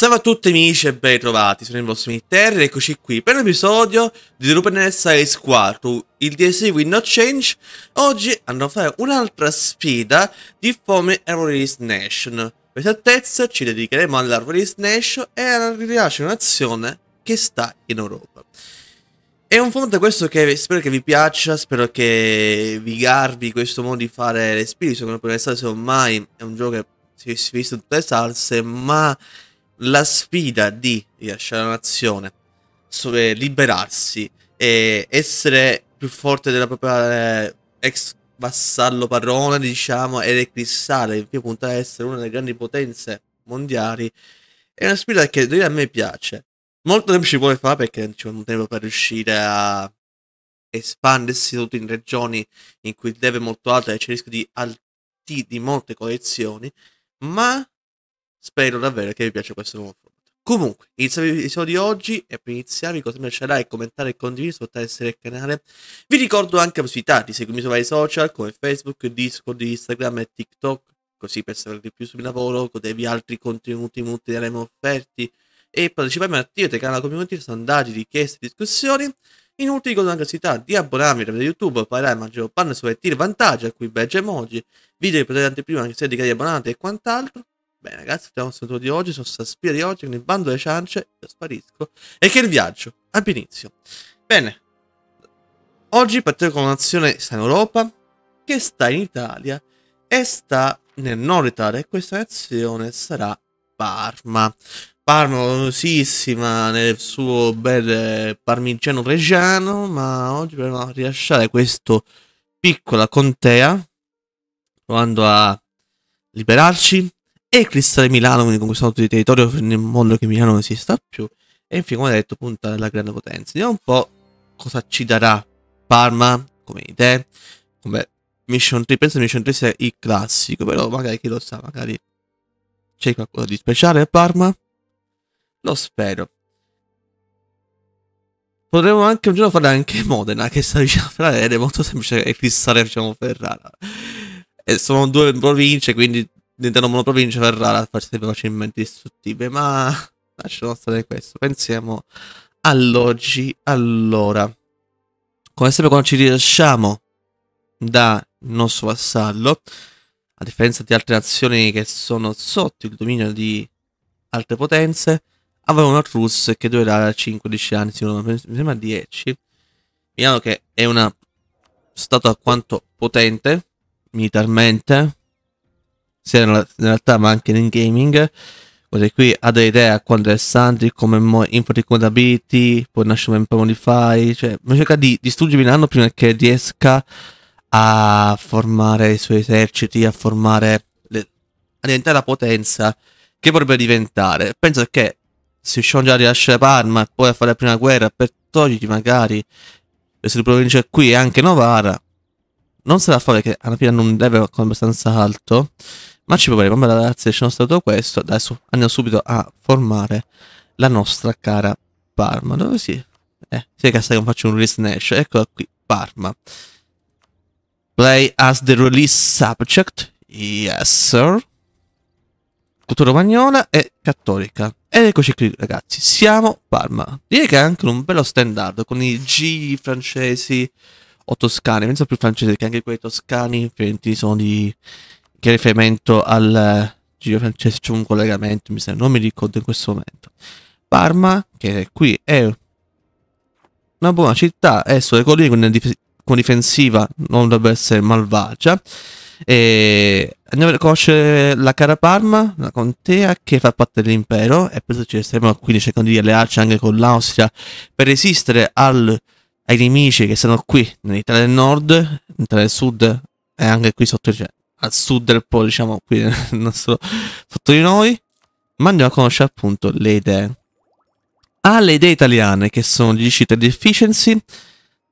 Salve a tutti amici e ben trovati, sono il vostro Miniterra eccoci qui per l'episodio di Ruben Size 4, il DSI Will Not Change. Oggi andrò a fare un'altra sfida di Fome Erroris Nation. Per esattezza ci dedicheremo all'Erroris Nation e alla rilascia di un'azione che sta in Europa. È un fondo questo che spero che vi piaccia, spero che vi garbi questo modo di fare le spiriti, come potete sapere ormai è un gioco che si è visto in tutte le salse, ma la sfida di rilasciare la nazione, liberarsi e essere più forte della propria eh, ex vassallo parrone, diciamo, ed eclissare, in più punta a essere una delle grandi potenze mondiali, è una sfida che a me piace. Molto tempo ci vuole fare perché non c'è un tempo per riuscire a espandersi tutto in regioni in cui il deve è molto alto e c'è il rischio di, alti, di molte collezioni, ma Spero davvero che vi piaccia questo nuovo format. Comunque, iniziamo l'episodio di oggi e per iniziare vi consiglio di lasciare like, commentare e condividere, supportare il il canale. Vi ricordo anche la possibilità di seguirmi sui vari social come Facebook, Discord, Instagram e TikTok, così per sapere di più sul mio lavoro, godervi altri contenuti multimedia offerti e partecipare attivamente al canale community, sondaggi, richieste, discussioni. Inoltre ricordo anche la possibilità di abbonarvi tramite YouTube, parlare maggior panna su il vantaggi a cui badge emoji, video che potete anteprima anche se dedicati abbonati e quant'altro. Bene ragazzi, abbiamo sentito di oggi, sono Saspia di oggi, con il bando delle ciance, io sparisco, e che il viaggio abbia inizio. Bene, oggi partiamo con un'azione sta in Europa, che sta in Italia, e sta nel nord Italia, e questa azione sarà Parma. Parma famosissima nel suo bel eh, parmigiano reggiano, ma oggi dobbiamo rilasciare questa piccola contea, provando a liberarci e Cristale Milano, quindi conquistano tutto il territorio nel mondo che Milano non esista più. E infine, come detto, punta alla grande potenza. Vediamo un po' cosa ci darà Parma come idee, come Mission 3. Penso che Mission 3 sia il classico, però magari chi lo sa, magari c'è qualcosa di speciale a Parma. Lo spero. Potremmo anche un giorno fare anche Modena, che sta vicino a Ferrara ed è molto semplice eclissare diciamo, Ferrara. E sono due province, quindi diventano monoprovince Ferrara sarebbe facilmente distruttive, ma lasciamo stare questo. Pensiamo all'oggi, allora. Come sempre quando ci rilasciamo dal nostro vassallo, a differenza di altre nazioni che sono sotto il dominio di altre potenze, avevamo una Rus che durerà 5-10 anni, sicuramente, mi sembra 10. Vediamo che è una stato alquanto potente militarmente, sia nella realtà ma anche nel gaming. Così qui ha delle idee a quando interessanti come mo- Infoti con Ability, poi National Modify, cioè cerca di distruggere Milano prima che riesca a formare i suoi eserciti, a formare, le, a diventare la potenza che vorrebbe diventare. Penso che se riusciamo già a rilasciare Parma e poi a fare la prima guerra per togliergli magari queste province qui e anche Novara, non sarà facile che alla fine hanno un level abbastanza alto ma ci prepariamo alla Lazio ci hanno stato questo adesso andiamo subito a formare la nostra cara Parma dove si eh, si è che stai faccio un release Nash eccola qui Parma play as the release subject yes sir cultura romagnola e cattolica ed eccoci qui ragazzi siamo Parma direi che è anche un bello standard con i G francesi o toscani penso più francesi che anche quei toscani infatti, sono di che riferimento al eh, Giro Francesco, c'è un collegamento, mi sembra, non mi ricordo in questo momento. Parma, che è qui è una buona città, è sulle colline con, dif- con difensiva, non dovrebbe essere malvagia. E andiamo a conoscere la cara Parma, una contea che fa parte dell'impero e poi ci resteremo quindi cercando di allearci anche con l'Austria per resistere al, ai nemici che sono qui nell'Italia del nord, nell'Italia del sud e anche qui sotto il al sud del polo, diciamo, qui nel nostro, sotto di noi, ma andiamo a conoscere appunto le idee. Ha le idee italiane, che sono gli Digital Efficiency,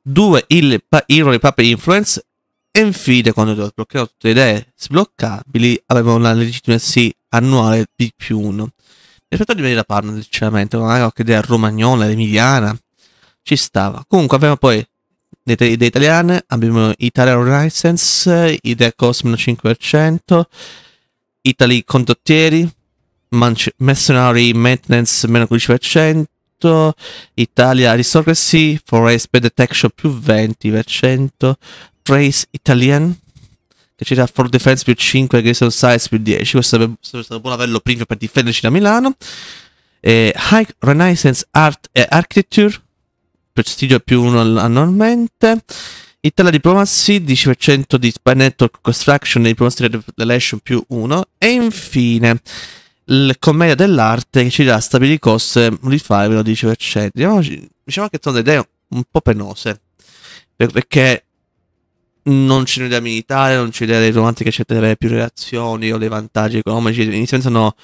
2 il, pa- il Role Paper Influence, e infine, quando sbloccato tutte le idee sbloccabili, avremo una legitimacy annuale di più 1. Mi aspetto di venire da Parma, sinceramente, ma magari qualche idea romagnola, emiliana, ci stava. Comunque, abbiamo poi da, italiane abbiamo Italian License, Idea Cosmo 5%, Italy Condottieri, Mercenary Maintenance meno 15%, Italia Aristocracy, Forest Bad Detection più 20%, Trace Italian, che c'era For Defense più 5, Grayson Size più 10, questo sarebbe, sarebbe stato buono averlo prima per difenderci da Milano, eh, High Renaissance Art e Architecture, prestigio più 1 annualmente. Italia Diplomacy 10% di Spy Network Construction e Diplomacy Relation più 1 e infine il Commedia dell'Arte che ci dà stabili cost modifiable 10%. Diciamo, diciamo che sono delle idee un po' penose perché non c'è un'idea militare, non c'è un'idea dei romanzi che c'è più relazioni o dei vantaggi economici, iniziano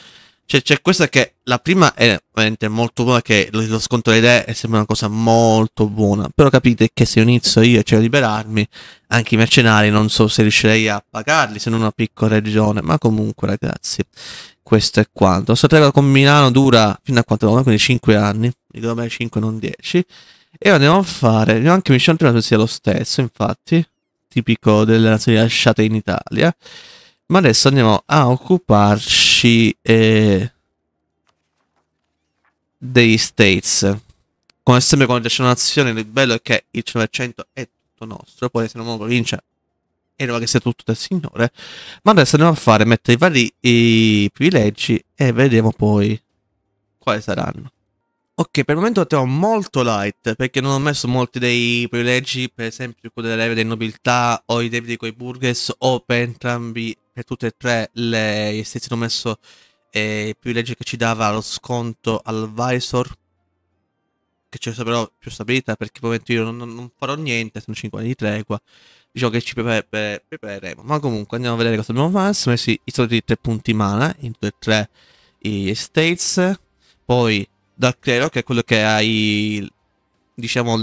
cioè, c'è questa che la prima è veramente molto buona, che lo, lo scontro di idee è sempre una cosa molto buona. Però capite che se inizio io a cioè, liberarmi, anche i mercenari non so se riuscirei a pagarli, se non una piccola regione. Ma comunque, ragazzi, questo è quanto. Sto treva con Milano dura fino a 4 anni, quindi 5 anni. Dico bene 5, non 10. E andiamo a fare, anche Mission Tribal sia lo stesso, infatti, tipico delle nazioni lasciate in Italia. Ma adesso andiamo a occuparci amici eh, degli States. Come sempre quando c'è una nazione il bello è che il 100% è tutto nostro, poi se non lo provincia e non che sia tutto del Signore. Ma adesso andiamo a fare, mettere i vari i privilegi e vedremo poi quali saranno. Ok, per il momento lo molto light, perché non ho messo molti dei privilegi, per esempio quello delle leve di nobiltà o i debiti coi burgers o per entrambi per tutte e tre le stesse hanno messo eh, il privilegio che ci dava lo sconto al visor che c'è però più stabilità perché probabilmente io non, non, farò niente sono 5 anni di tregua diciamo che ci prepareremo ma comunque andiamo a vedere cosa abbiamo fatto messi i soldi di 3 punti mana in tutte e tre i states poi dal Clero che è quello che hai diciamo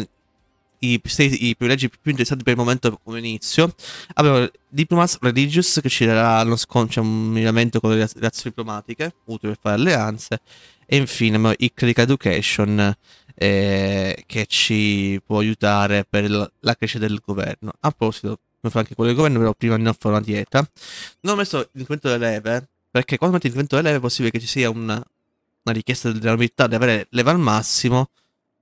i, i privilegi più interessanti per il momento come inizio. Abbiamo Diplomats Religious che ci darà lo sconcio un miglioramento con le relazioni diplomatiche, utile per fare alleanze. E infine il Click Education eh, che ci può aiutare per la, crescita del governo. A proposito, come fa anche quello del governo, però prima ne farò una dieta. Non ho messo l'incremento delle leve, perché quando metti l'incremento delle leve è possibile che ci sia una, una richiesta della nobiltà di avere leva al massimo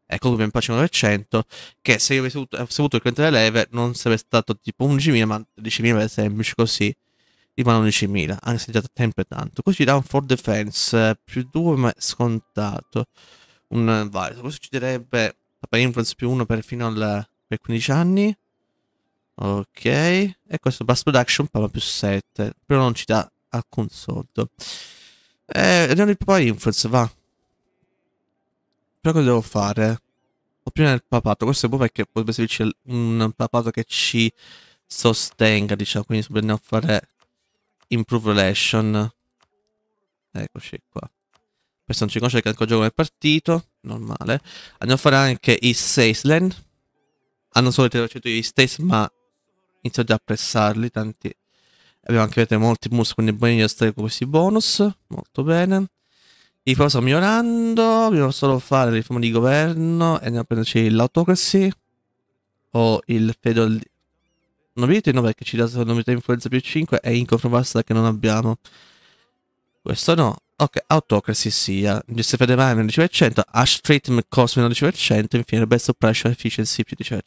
Ecco, qui mi piace 900, che se io avessi avuto, avessi avuto il cliente delle leve non sarebbe stato tipo 11.000, ma 10.000 per semplice, così rimane 11.000, anche se già da tempo eh, è tanto. questo ci dà un 4 defense, più 2 ma scontato, un eh, valido. Questo ci direbbe per influence più 1 per fino al per 15 anni. Ok, e questo Bass Production parla più 7, però non ci dà alcun soldo. Eh, andiamo di Papa Influence, va. Però cosa devo fare? O prima del papato, questo è proprio perché potrebbe servirci un papato che ci sostenga, diciamo, quindi dobbiamo fare improve relation. Eccoci qua. Questo non ci conosce che anche il gioco è partito, normale. Andiamo a fare anche i Saisland. Hanno ah, solo 3% di states, ma inizio già a pressarli, tanti. Abbiamo anche vedete, molti mus, quindi è buono stare con questi bonus. Molto bene. I qua sto migliorando, dobbiamo solo fare le riforme di governo e andiamo a prenderci l'autocracy o il feudal... Non vedete no perché ci dà novità influenza più 5 e inconfrontata che non abbiamo. Questo no. Ok, autocracy sia. Industria federale 10% ash treatment cost meno 19%, infine best pressure efficiency più 10%.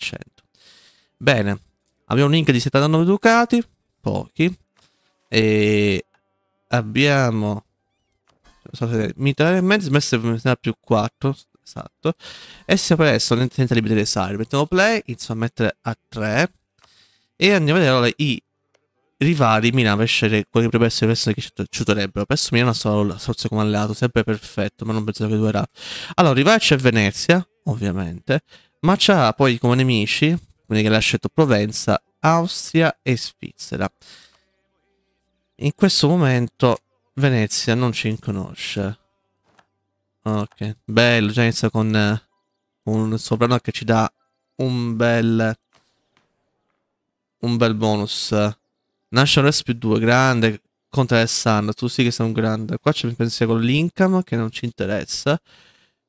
Bene. Abbiamo un link di 79 ducati, pochi. E abbiamo mi trae e mezzo, messo in ne più 4, esatto. E siamo adesso nell'intendenza di vedere salari. Mettiamo play, iniziamo a mettere a 3 e andiamo a vedere allora, i rivali Milano per scegliere quelli che potrebbero essere le persone che ci aiuterebbero. Penso Milano sarà la sorte come alleato, sempre perfetto, ma non penso che durerà. Allora, rivale c'è Venezia, ovviamente, ma c'ha poi come nemici, quindi che l'ha scelto Provenza, Austria e Svizzera. In questo momento Venezia non ci conosce. Ok, bello, già inizia con eh, un soprano che ci dà un bel... Un bel bonus. National Rescue 2, grande, contro Alessandro, tu sì che sei un grande. Qua c'è pensiamo con l'income che non ci interessa.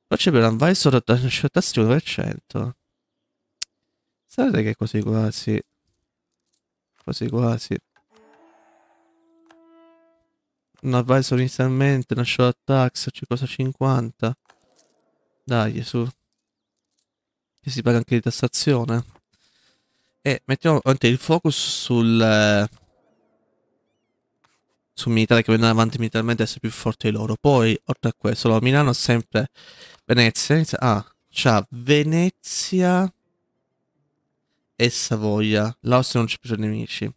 Qua c'è per l'advisor da 100%. Sapete che è così quasi. Quasi quasi un advisor inizialmente, una shot tax, ci costa 50. Dai, su. Che si paga anche di tassazione. E mettiamo anche il focus sul... Eh, sul militare che vengono avanti militarmente essere più forti di loro. Poi, oltre a questo, allora, Milano sempre... Venezia... Ah, c'ha Venezia... E Savoia. L'Austria non c'è più nemici.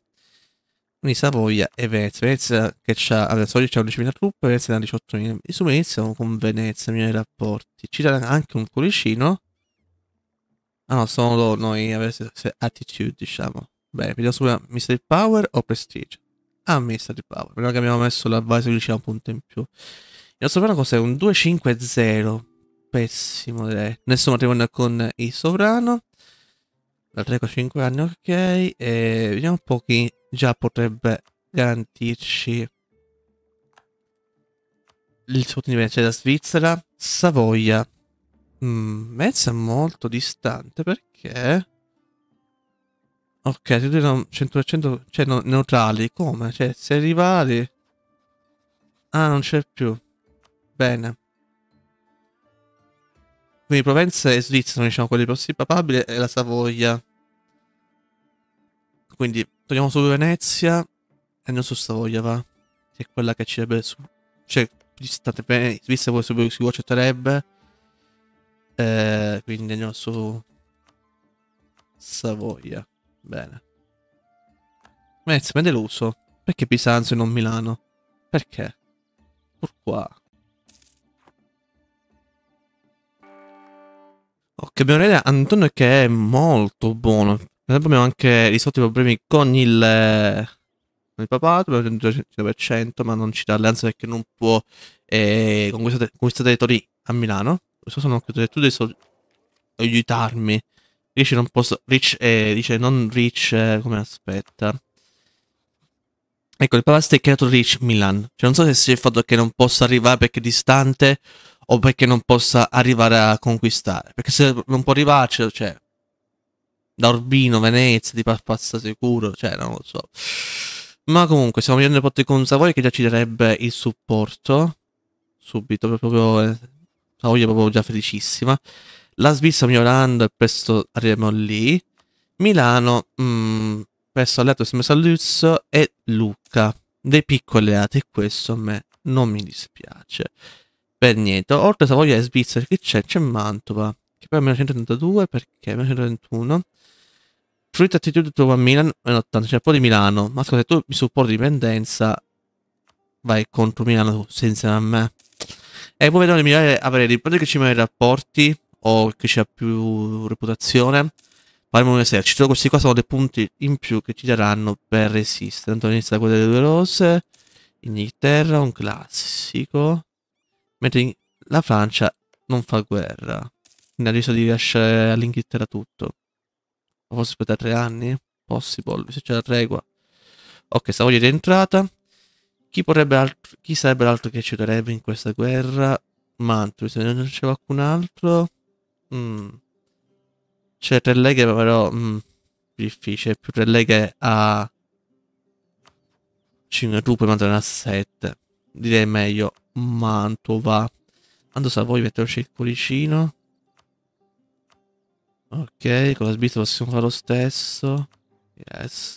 Quindi Savoia e Venezia. Venezia che ha, allora, Savoia c'ha 11.000 truppe, Venezia ne ha 18.000. Insomma, iniziamo con Venezia, i miei rapporti. Ci sarà anche un cuoricino. Ah no, sono loro, noi, avesse attitude, diciamo. Beh, vediamo subito Mystery Power o Prestige. Ah, Mystery Power. Però che abbiamo messo l'advisory, c'è un punto in più. Il nostro piano cos'è? Un 2-5-0. Pessimo, direi. Nessuno matrimonio con il sovrano da 3-5 anni, ok. E vediamo un po' chi già potrebbe garantirci il sottonivello. C'è la Svizzera, Savoia. Mm, Mezza molto distante perché... Ok, tutti erano 100% cioè, no, neutrali. Come? Cioè, se rivali... Ah, non c'è più. Bene. Quindi Provenza e Svizzera, diciamo, quelli prossimi papabili, e la Savoia. Quindi torniamo su Venezia e non su Savoia, va. Che è quella che ci deve su... Cioè, state bene, Svizzera poi si accetterebbe. Eh, quindi andiamo su... Savoia. Bene. Venezia mi è deluso. Perché Pisanzo e non Milano? Perché? Pur qua. Ok, abbiamo una idea Antonio che è molto buono. Abbiamo anche risolto i problemi con il, con il papà, abbiamo il 100%, ma non ci dà alleanza perché non può eh, conquistare, conquistare i a Milano. Questo sono anche tu devi so aiutarmi. Rich non posso. Rich eh, dice non Rich. Eh, come aspetta? Ecco, il papà si è creato Rich Milan. Cioè, non so se sia il fatto che non possa arrivare perché è distante o perché non possa arrivare a conquistare. Perché se non può arrivarci, cioè, da Urbino, Venezia, di Parpassa sicuro, cioè, non lo so. Ma comunque, siamo vedendo il porto con Savoia che già ci darebbe il supporto. Subito, proprio... Savoia eh, proprio già felicissima. La Svizzera migliorando e presto arriviamo lì. Milano, mh, mm, presso alleato si è messo a Luz e Luca. Dei piccoli alleati, questo a me non mi dispiace niente. Oltre a Savoia e Svizzera, che c'è? C'è Mantova, che poi è meno 132, perché? Meno 131. Fruita attitude trova a Milano, meno 80, c'è un po' di Milano. Ma scusa, se tu mi supporti dipendenza, vai contro Milano senza a me. E poi vedo di migliorare, avere l'importante che ci migliora i rapporti, o che c'è più reputazione. Faremo un esercito, questi qua sono dei punti in più che ci daranno per resistere. Intanto inizia quella delle due rose, Inghilterra, un classico mentre la Francia non fa guerra. Ne ha deciso di lasciare all'Inghilterra tutto. O forse aspettare tre anni? Possible, se c'è la tregua. Ok, Savoia è rientrata. Chi, chi sarebbe l'altro che ci darebbe in questa guerra? Mantui, se non c'è qualcun altro... Mm. C'è tre leghe, però... Mm, più difficile, più tre leghe a... 5 truppe, ma a 7 direi meglio Mantova. Quando sa voi metterci il cuoricino. Ok, con la sbita possiamo fare lo stesso. Yes.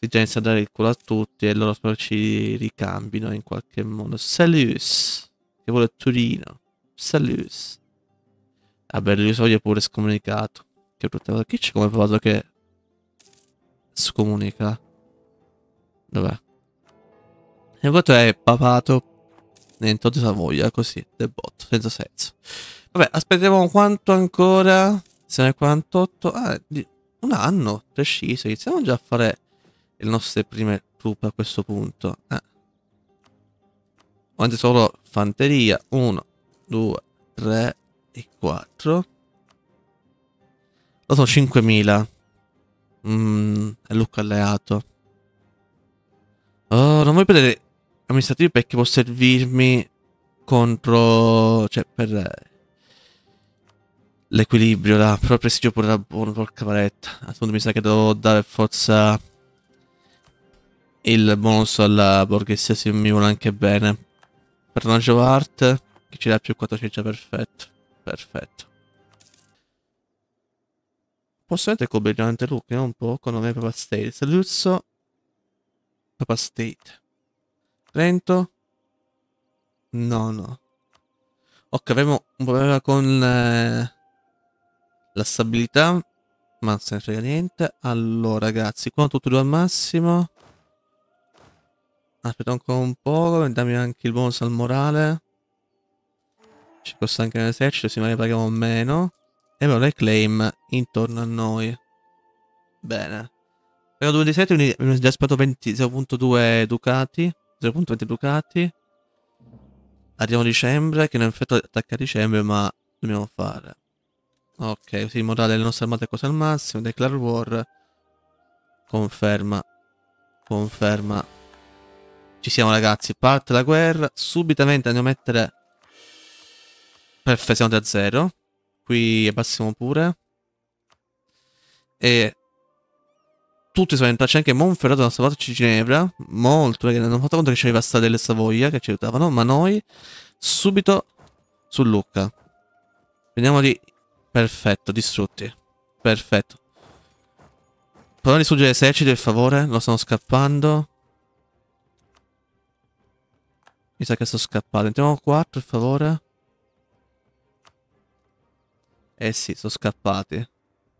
Si già inizia a dare il culo a tutti e loro però ci ricambino in qualche modo. Salus, che vuole Turino. Salus. Vabbè, ah, lui so è pure scomunicato. Che brutta cosa. Chi c'è come provato che scomunica? Dov'è? Il voto è papato Niente, di Savoia, così, del botto, senza senso. Vabbè, aspettiamo quanto ancora? Siamo al 48, ah, un anno, preciso, iniziamo già a fare le nostre prime truppe a questo punto. Ah. Eh. Quante solo fanteria, 1, 2, 3 e 4. Lo sono 5.000. Mm, è Luca alleato. Oh, non vuoi perdere amministrativi perché può servirmi contro... cioè per eh, l'equilibrio, la pro prestigio pure la buona porca paletta. A punto mi sa che devo dare forza il bonus alla borghesia si mi vuole anche bene. Per non giovarte che ci dà più 400, perfetto. Perfetto. Posso mettere come Giante Luke, non un po', con me Papa State. Saluzzo Papa State. Lento. No, no. Ok, abbiamo un problema con eh, la stabilità. Ma non se ne frega niente. Allora, ragazzi, qua tutto due al massimo. Aspetta ancora un poco, dammi anche il bonus al morale. Ci costa anche l'esercito, sì, ma ne paghiamo meno. E abbiamo i claim intorno a noi. Bene. Però 27, quindi abbiamo già sparato 26.2 Ducati. 0 punti di Ducati. Arriviamo a dicembre, che non in effetti attacca a dicembre, ma dobbiamo fare. Ok, sì, morale delle nostre armate è cosa al massimo, declare war. Conferma. Conferma. Ci siamo ragazzi, parte la guerra, subitamente andiamo a mettere... Perfetto, siamo da zero. Qui abbassiamo pure. E tutti sono spaventati. C'è anche Monferrato, da nostra parte, Ginevra. Molto, perché non ho fatto conto che c'era Stadella e Savoia che ci aiutavano. Ma noi, subito su Lucca. Prendiamoli. Perfetto, distrutti. Perfetto. Proviamo a distruggere l'esercito, per favore. Lo stanno scappando. Mi sa che sto scappando. Entriamo qua, per favore. Eh sì, sono scappati.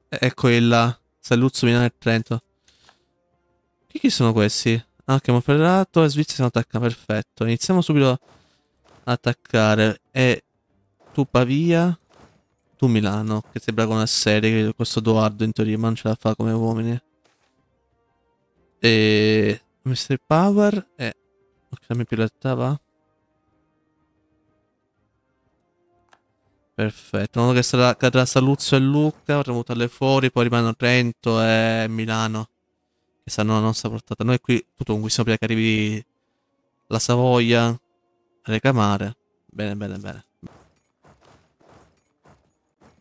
Ecco il Saluzzo Milano e Trento. Chi, chi sono questi? Ah, che abbiamo ferrato e Svizzera sono attacca. Perfetto. Iniziamo subito ad attaccare. E tu Pavia, tu Milano, che sembra con una serie. Questo Doardo in teoria, ma non ce la fa come uomini. E Mr. Power e... Eh, ok, dammi più realtà, va? Perfetto, non che sarà, cadrà Saluzzo e Lucca, potremmo buttarle fuori, poi rimane Trento e Milano che stanno alla nostra portata. Noi qui tutto conquistiamo prima che arrivi la Savoia a reclamare. Bene, bene, bene.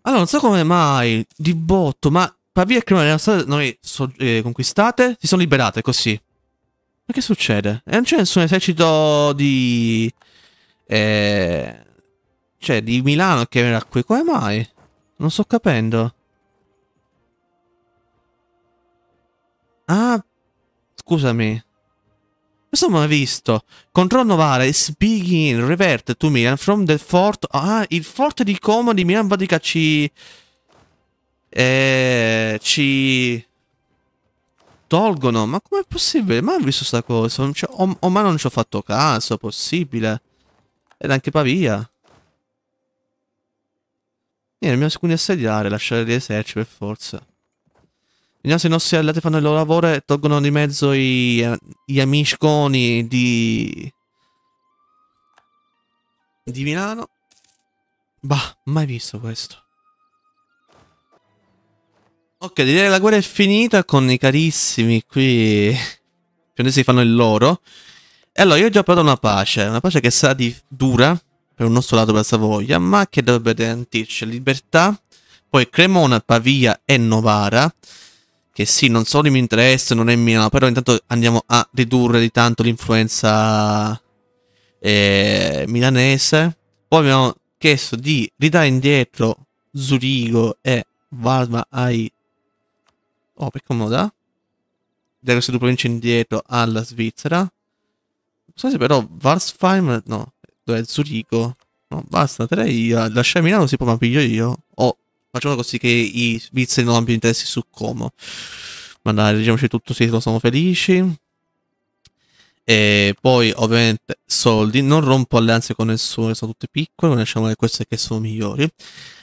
Allora, non so come mai, di botto, ma Pavia e Cremona sono noi so, eh, conquistate, si sono liberate così. Ma che succede? E eh, non c'è nessun esercito di... Eh, cioè, di Milano che era qui. Come mai? Non sto capendo. Ah, scusami. Questo non l'ho visto. Control Novare, speaking, revert to Milan from the fort. Ah, il forte di Como di Milan Vatica ci... Eh, ci... Tolgono. Ma com'è possibile? Ma ho visto sta cosa. Non o, o ma non ci ho fatto caso, possibile. Ed anche Pavia. Niente, mi bisogna assediare, lasciare l'esercito per forza se i nostri alleati fanno il loro lavoro e tolgono di mezzo i, eh, gli amisconi di, di Milano. Bah, mai visto questo. Ok, direi che la guerra è finita con i carissimi qui. I si fanno il loro. E allora io ho già provato una pace, una pace che sarà di dura per un nostro lato per la Savoia, ma che dovrebbe garantirci libertà, poi Cremona, Pavia e Novara che sì, non solo mi interessa, non è mia, però intanto andiamo a ridurre di tanto l'influenza eh, milanese. Poi abbiamo chiesto di ridare indietro Zurigo e Varma ai... Oh, per comoda. Dare queste due province indietro alla Svizzera. Non So se però Varsfheim... No, dove è Zurigo? No, basta, te lei lasciare Milano, si può ma piglio io facciamo così che i svizzeri non abbiano interessi su Como. Ma dai, leggiamoci tutto, sì, sono felici. E poi ovviamente soldi, non rompo alleanze con nessuno, sono tutte piccole, ma lasciamo le queste che sono migliori.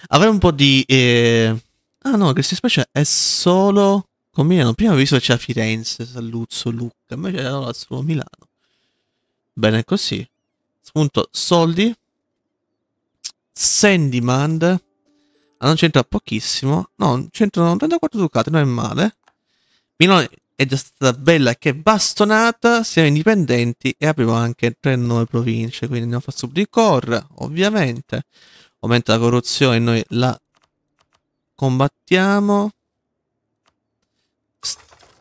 Avrei un po' di... Eh... Ah no, Gracie Special è solo con Milano. Prima ho visto che c'era Firenze, Salluzzo, Lucca, invece era allora solo Milano. Bene così. Punto soldi. Send demand. Ah, non c'entra pochissimo. No, 194 ducati, non è male. Milano è già stata bella che bastonata, siamo indipendenti e abbiamo anche tre nuove province, quindi andiamo a fare sub di core, ovviamente. Aumenta la corruzione, noi la combattiamo.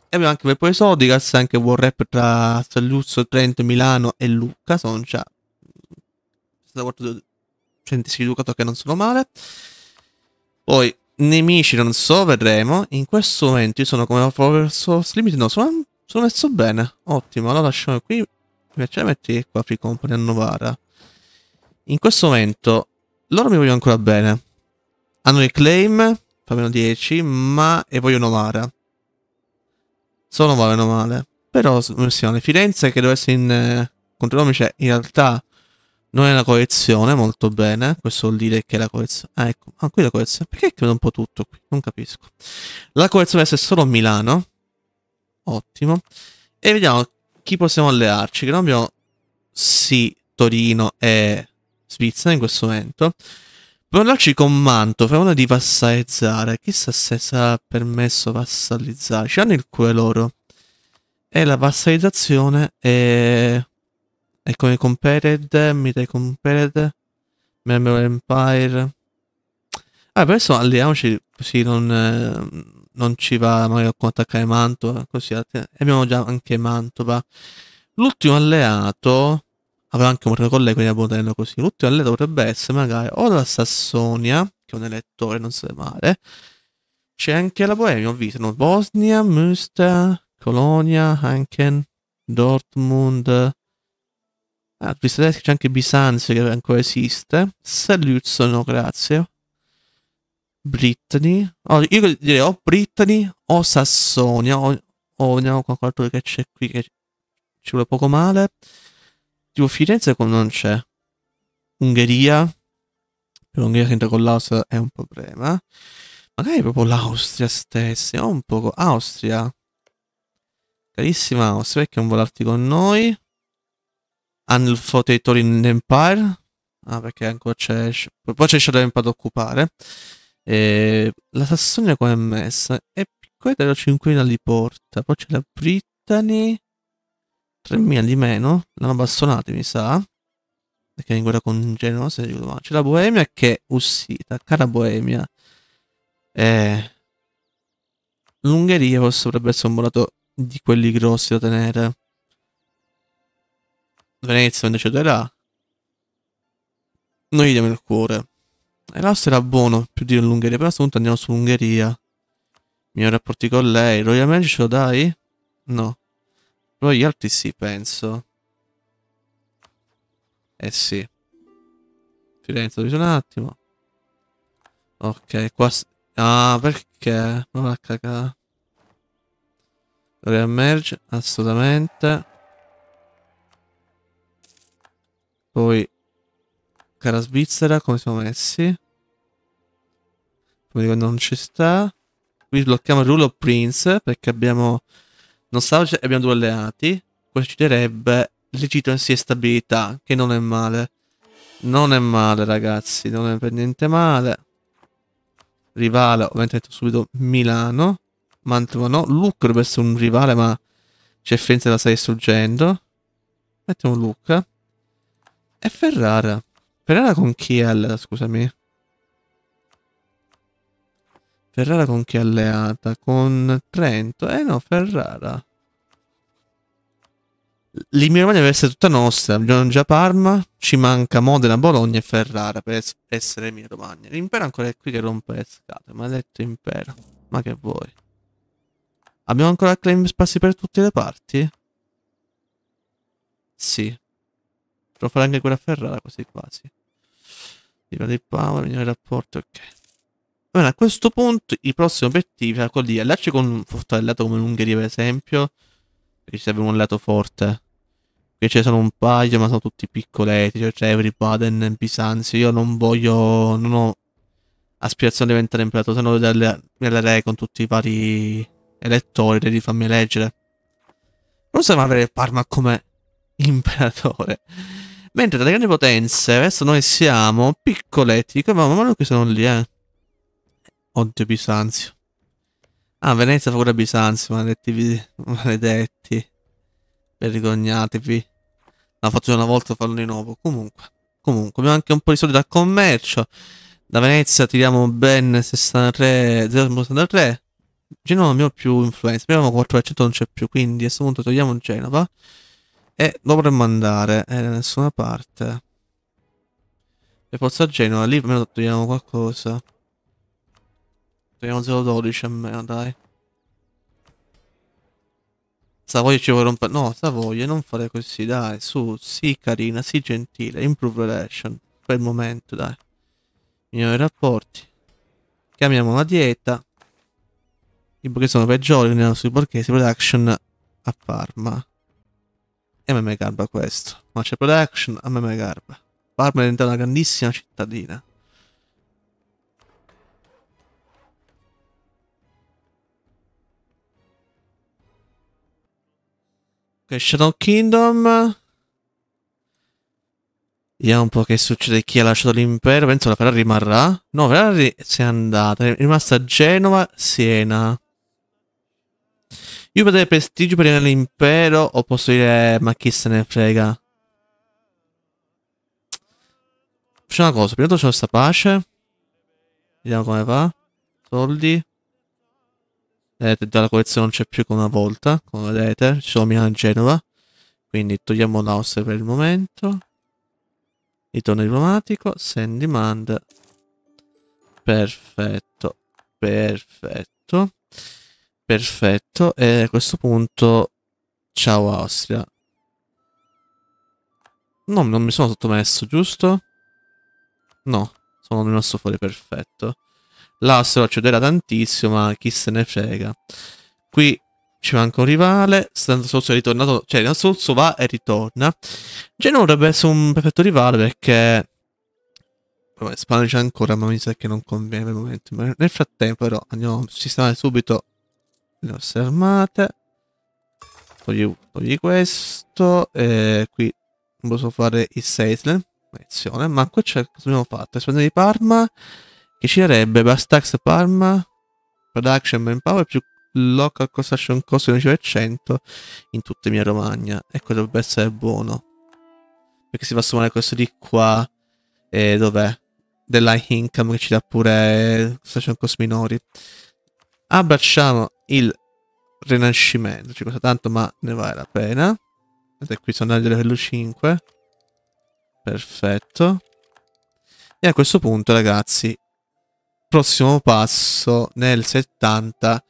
E abbiamo anche per poi Sodigas, anche War Rap tra Salluzzo, Trento, Milano e Lucca, sono già 64 centesimi di ducato che non sono male. Poi nemici non so, vedremo. In questo momento io sono come la Force Limit. No, sono, sono, messo bene. Ottimo, allora lasciamo qui. Invece metti qua Free Company a Novara. In questo momento loro mi vogliono ancora bene. Hanno il claim, fa meno 10, ma e vogliono Novara. Solo Novara meno male. Però, missione, Firenze che deve essere in eh, controllo, cioè in realtà non è la correzione, molto bene. Questo vuol dire che la correzione... Ah, ecco. Ah, qui la correzione. Perché chiude un po' tutto qui? Non capisco. La deve essere solo Milano. Ottimo. E vediamo chi possiamo allearci. Che non abbiamo... Sì, Torino e Svizzera in questo momento. Proviamo andarci con Manto, favore di vassalizzare. Chissà se sarà permesso vassalizzare. Ci hanno il cuore loro. E la vassalizzazione è... Ecco le Compared, Mire Compared, Memory Empire. Ah, adesso alleiamoci così non, eh, non ci va magari a attaccare Mantova, così eh, abbiamo già anche Mantova. L'ultimo alleato, avrà anche un recollega, quindi abbiamo tenerlo così. L'ultimo alleato potrebbe essere magari o la Sassonia, che è un elettore, non so male. C'è anche la Boemia, ho visto, no? Bosnia, Münster, Colonia, Hanken, Dortmund, Ah, questa tedesca c'è anche Bisanzio che ancora esiste. Saluzzo, no, grazie. Brittany. Oh, io direi o Brittany o Sassonia. O, o vediamo altro che c'è qui che ci vuole poco male. Tipo Firenze non c'è. Ungheria. Per Ungheria che entra con l'Austria è un problema. Magari proprio l'Austria stessa. Ho un poco. Austria. Carissima Austria, perché non volarti con noi? Unfotator in Empire. Ah, perché ancora c'è. Poi c'è Shadow Empire da occupare. E la Sassonia qua è messa. E poi piccola la cinquina li porta. Poi c'è la Brittany. 3.000 di meno. L'hanno bastonato, mi sa. Perché è in guerra con Genova, se ricordo male. C'è la Boemia che è uscita. Cara Boemia. Eh, L'Ungheria forse dovrebbe essere un morato di quelli grossi da tenere. Venezia, quando c'è là, noi gli diamo il cuore. E l'Austria era buono più di un'Ungheria. però a questo punto andiamo sull'Ungheria. Migliori rapporti con lei. Royal Manager ce lo dai? No. Però gli altri sì, penso. Eh sì. Firenze, dove un attimo. Ok, qua... Ah, perché? Ma va a cagare. Royal Merge, assolutamente. Poi, cara Svizzera, come siamo messi? Come dico, non ci sta. Qui sblocchiamo il Rule of Prince perché abbiamo Nostalgia e cioè, abbiamo due alleati. Questo ci darebbe legitimacy e stabilità, che non è male. Non è male, ragazzi, non è per niente male. Rivale, ovviamente detto subito Milano. Mantua no, Lucca dovrebbe essere un rivale, ma c'è Firenze la stai distruggendo. Mettiamo Lucca. E Ferrara? Ferrara con chi è alleata, scusami? Ferrara con chi è alleata? Con Trento? Eh no, Ferrara. L'Emilia Romagna deve essere tutta nostra. Abbiamo già Parma, ci manca Modena, Bologna e Ferrara per essere Emilia Romagna. L'impero ancora è qui che rompe le scatole. Maledetto impero. Ma che vuoi? Abbiamo ancora claim spazi per tutte le parti? Sì. Devo fare anche quella ferrata così quasi. Viva di power, migliore rapporto, ok. Bene, a questo punto i prossimi obiettivi sono quelli di allarci con un forte lato come l'Ungheria per esempio. Perché ci serve un lato forte. Qui ce ne sono un paio, ma sono tutti piccoletti. Cioè, Trevri, cioè, Baden, Bisanzio. Io non voglio. Non ho aspirazione di diventare imperatore. Se no, mi allerei con tutti i vari elettori Devi farmi eleggere. Non sembra avere Parma come imperatore. Mentre dalle grandi potenze adesso noi siamo piccoletti. Ma loro che sono lì, eh. Oddio, Bisanzio. Ah, Venezia fa pure Bisanzio, maledetti. Maledetti. Vergognatevi. L'ho fatto una volta farlo di nuovo. Comunque. Comunque, abbiamo anche un po' di soldi da commercio. Da Venezia tiriamo ben 63, 0,63. Genova non abbiamo più influenza. Abbiamo 4% non c'è più. Quindi a questo punto togliamo Genova. E dovremmo andare eh, da nessuna parte. Per a Genova, lì almeno togliamo qualcosa. Togliamo 0,12 a almeno, dai. Savoia ci vuole rompere... No, Savoia, non fare così, dai, su, sii carina, sii gentile, improve relation, Quel momento, dai. Migliori rapporti. Chiamiamo la dieta. I borghesi sono peggiori, andiamo sui borghesi, production a Parma e a me garba questo. Ma c'è production, a me garba. Parma è diventata una grandissima cittadina. Ok, Shadow Kingdom. Vediamo un po' che succede. Chi ha lasciato l'impero? Penso la Ferrari rimarrà. No, Ferrari si è andata. È rimasta Genova, Siena. Io potrei prestigio per il l'impero o posso dire ma chi se ne frega. Facciamo una cosa, prima c'è questa pace. Vediamo come va. Soldi. Vedete, già la collezione non c'è più che una volta, come vedete, ci sono Milano e Genova. Quindi togliamo l'Austria per il momento. Ritorno diplomatico, send demand. Perfetto, perfetto. Perfetto, e a questo punto ciao Austria. No, non mi sono sottomesso, giusto? No, sono rimasto fuori, perfetto. L'Austria accederà tantissimo, ma chi se ne frega. Qui ci manca un rivale, Santo Sorso è ritornato, cioè Santo Sorso va e ritorna. Genova dovrebbe essere un perfetto rivale perché... Vabbè, Spagna c'è ancora, ma mi sa che non conviene per il momento. Ma nel frattempo però andiamo a sistemare subito le nostre armate togli, togli questo e eh, qui posso fare il Seislen maledizione ma qua c'è cosa abbiamo fatto espandere di Parma che ci darebbe Bastax Parma Production Manpower più Local Construction Cost 11% in tutta mia Romagna e quello dovrebbe essere buono perché si va a sommare questo di qua e dov'è? della income che ci dà pure eh, Station Cost minori abbracciamo il Rinascimento. Ci costa tanto, ma ne vale la pena. Vedete qui sono andati a livello 5. Perfetto. E a questo punto, ragazzi, prossimo passo nel 70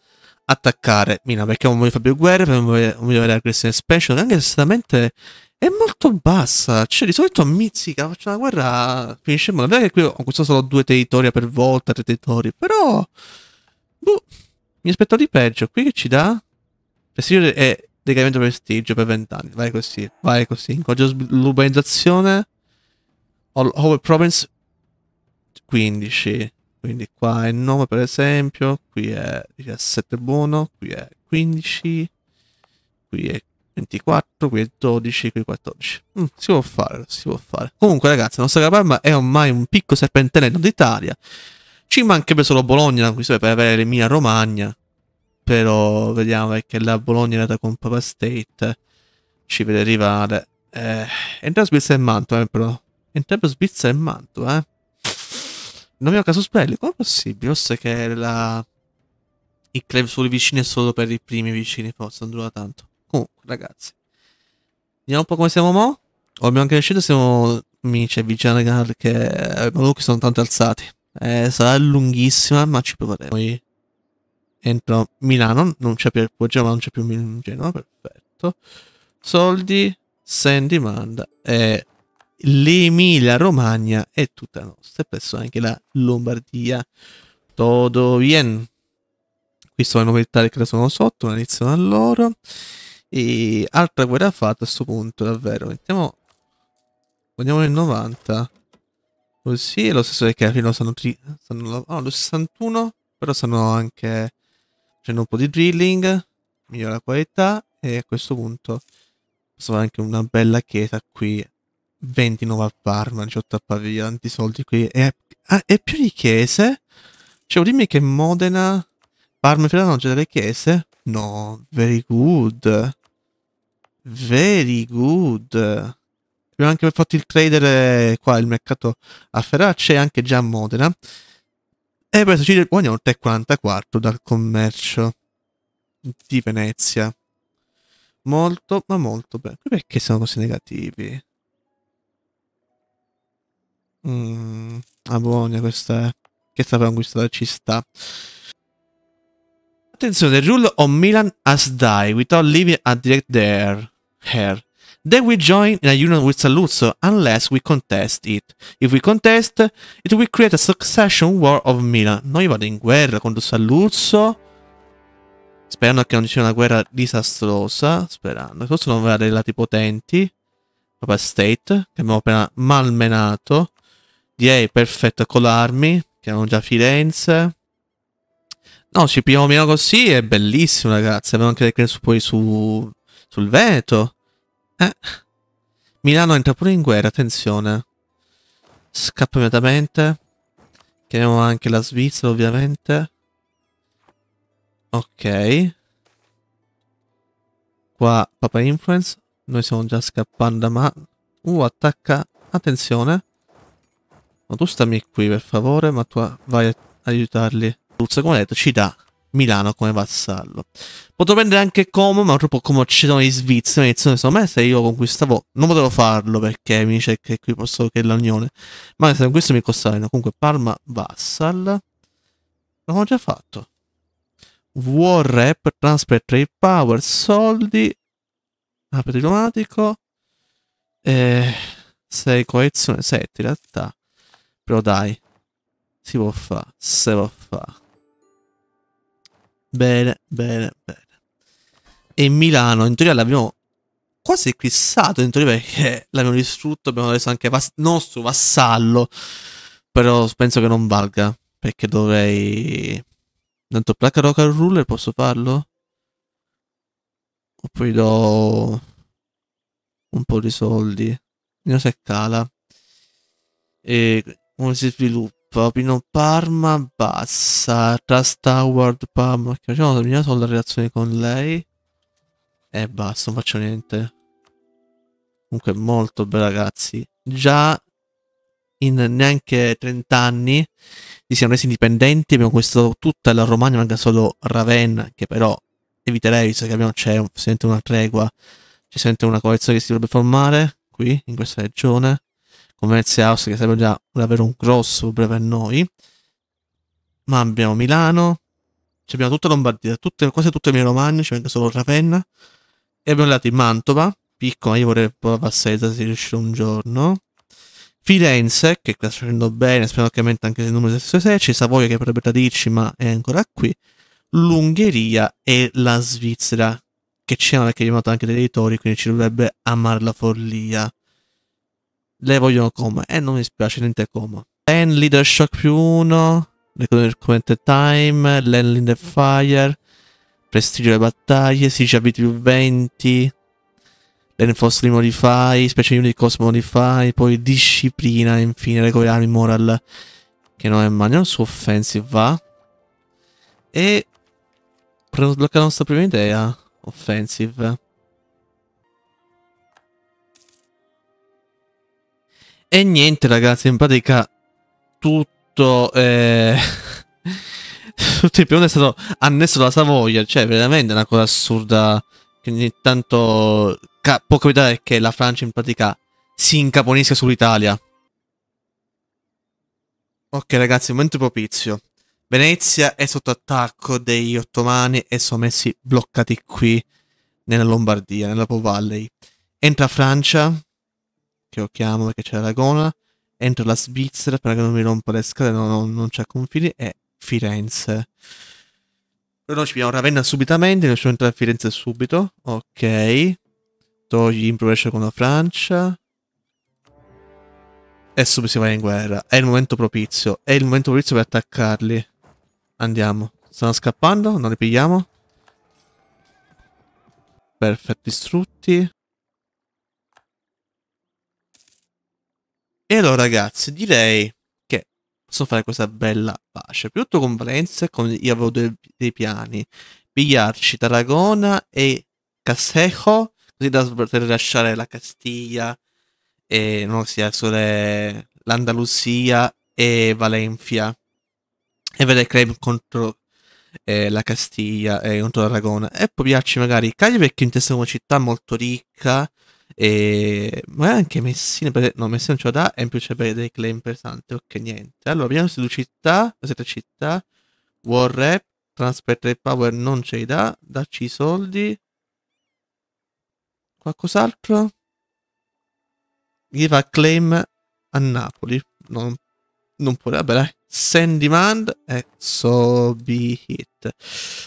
attaccare Mina perché non voglio fare più guerre, non voglio, non voglio avere aggressione special, che anche estremamente è molto bassa, cioè di solito mizzica, faccio una guerra, finisce male, non è che qui ho questo solo due territori per volta, tre territori, però... Boh, mi aspetto di peggio. Qui che ci dà? Prestigio e decadimento prestigio per 20 anni. Vai così, vai così. Incoraggio l'urbanizzazione. Over Province 15. Quindi qua è 9 per esempio. Qui è 17 buono. Qui è 15. Qui è 24, qui è 12, qui è 14. Mm, si può fare, si può fare. Comunque, ragazzi, la nostra Caparma è ormai un picco serpentenello d'Italia. Ci mancherebbe solo Bologna, per avere l'Emilia Romagna. Però vediamo che la Bologna è nata con Papa State. Ci vede arrivare. Eh, entra Svizzera e Mantova, eh, però. Entra Svizzera e Mantova, eh. Non mi ho caso sbelli, com'è possibile? Forse che la... I club solo vicini è solo per i primi vicini, forse non dura tanto. Comunque, ragazzi. Vediamo un po' come siamo mo'. O abbiamo cresciuto siamo amici e vicini che eh, sono tanto alzati. Eh, sarà lunghissima, ma ci proveremo. Poi entro Milano, non c'è più Genova, non c'è più Genova, perfetto. Soldi, Sandy manda. Eh, L'Emilia Romagna è tutta nostra, e presso anche la Lombardia. Todo bien. Qui sono le novità che sono sotto, ma iniziano a loro. E altra guerra fatta a questo punto, davvero. Mettiamo. Andiamo nel 90. Così, lo stesso è che alla sono, sono oh, lo 61, però sono anche facendo un po' di drilling, migliora la qualità e a questo punto posso anche una bella chiesa qui, 29 a Parma, 18 a Pavia, tanti soldi qui, e, ah, e più di chiese? Cioè, dimmi che Modena, Parma e Firenze hanno già delle chiese? No, very good. Very good abbiamo anche fatto il trader eh, qua, il mercato a Ferracce e anche già a Modena. E adesso ci guadagniamo 3,44 dal commercio di Venezia. Molto, ma molto bene. Perché sono così negativi? Mm, a Bologna questa è... Che sta per conquistare ci sta. Attenzione, rule on Milan as die without leaving a direct there. here Then we join in a union with Saluzzo unless we contest it. If we contest, it will create a succession war of Milan. Noi vado in guerra contro Saluzzo. Sperando che non ci sia una guerra disastrosa. Sperando. Forse non verrà dei lati potenti. Papa State, che abbiamo appena malmenato. DA perfetto con l'armi, che erano già Firenze. No, ci pigliamo meno così, è bellissimo ragazzi. Abbiamo anche le creature poi su, sul Veto. Eh. Milano entra pure in guerra, attenzione. Scappa immediatamente. Chiamiamo anche la Svizzera, ovviamente. Ok. Qua Papa Influence. Noi stiamo già scappando, ma... Uh, attacca. Attenzione. Ma tu stammi qui, per favore, ma tu vai a aiutarli. Luzza, come ho detto, ci dà Milano come vassallo. Potrò prendere anche Como, ma purtroppo Como ci sono in Svizzera. Inizio, me eh, se io conquistavo, non potevo farlo perché mi dice che qui posso che l'Unione. Ma se questo mi costa meno. comunque Parma Vassal. L'ho già fatto. War Rap, Transfer Trade Power, soldi. Apri ah, diplomatico. Eh, 6 coezione, 7 in realtà. Però dai, si può fare, si può fare. Bene, bene, bene. E Milano, in teoria l'abbiamo quasi fissato, in teoria perché l'abbiamo distrutto, abbiamo reso anche vas- nostro vassallo, però penso che non valga, perché dovrei... Tanto placca rock and ruler, posso farlo? Oppure do un po' di soldi. Non se cala. E come si sviluppa? Papino Parma Bassa Trust Howard Parma Perché abbiamo terminato la relazione con lei E basta non faccio niente Comunque molto bella ragazzi Già in neanche 30 anni ci siamo resi indipendenti abbiamo conquistato tutta la Romagna manca solo Ravenna che però eviterei visto che abbiamo c'è un, una tregua c'è sempre una coalizione che si dovrebbe formare qui in questa regione Commerzi House che sarebbe già davvero un grosso per noi. Ma abbiamo Milano, abbiamo tutta Lombardia, tutte, quasi tutto Emilia Romagna, ci manca solo Ravenna. E abbiamo andato in Mantova, piccola, io vorrei provare a Vassetta se riesce un giorno. Firenze, che sta facendo bene, speriamo che aumenta anche il numero dei suoi eserciti. Savoia che potrebbe tradirci, ma è ancora qui. L'Ungheria e la Svizzera, che c'è perché abbiamo dato anche dei territori, quindi ci dovrebbe amare la follia le vogliono come. e eh, non mi spiace niente come. Land Leader Shock più 1, Reconnect Time, Land in the Fire, Prestigio delle battaglie, Siege Abiti più 20, Reinforce Modify, Special Unicos Modify, poi Disciplina, infine Recoverare Moral, che non è male, non su Offensive va. E sbloccare la nostra prima idea, Offensive. E niente ragazzi, in pratica tutto... Eh... tutto il piano è stato annesso alla Savoia, cioè veramente una cosa assurda che ogni tanto ca- può capitare che la Francia in pratica si incaponisca sull'Italia. Ok ragazzi, momento propizio. Venezia è sotto attacco degli ottomani e sono messi bloccati qui nella Lombardia, nella Po Valley. Entra Francia, che lo chiamo perché c'è la Ragona, entro la Svizzera per che non mi rompa le scale, no, no, non c'è confini, e Firenze. Però noi ci pigliamo Ravenna subitamente, noi lasciamo entrare a Firenze subito, ok. Togli Improvisation con la Francia. E subito si va in guerra, è il momento propizio, è il momento propizio per attaccarli. Andiamo, stanno scappando, non li pigliamo. Perfetto, distrutti. E allora ragazzi, direi che posso fare questa bella pace. Prima tutto con Valenza, con, io avevo dei, dei piani. Pigliarci Tarragona e Casejo, così da poter la Castiglia, e non sia solo l'Andalusia e Valencia. E vedere Creme contro eh, la Castiglia e eh, contro l'Aragona. E poi piace magari Cagliari perché è una città molto ricca e magari anche Messina, perché no, Messina non ce lo dà, e in più c'è Benedek Claim pesanti ok, niente. Allora, vediamo due città, sette città, War Rap, Transfer 3 Power non ce li dà, dacci i soldi. Qualcos'altro? Gli fa claim a Napoli, non, non può, vabbè dai. Send Demand e so be it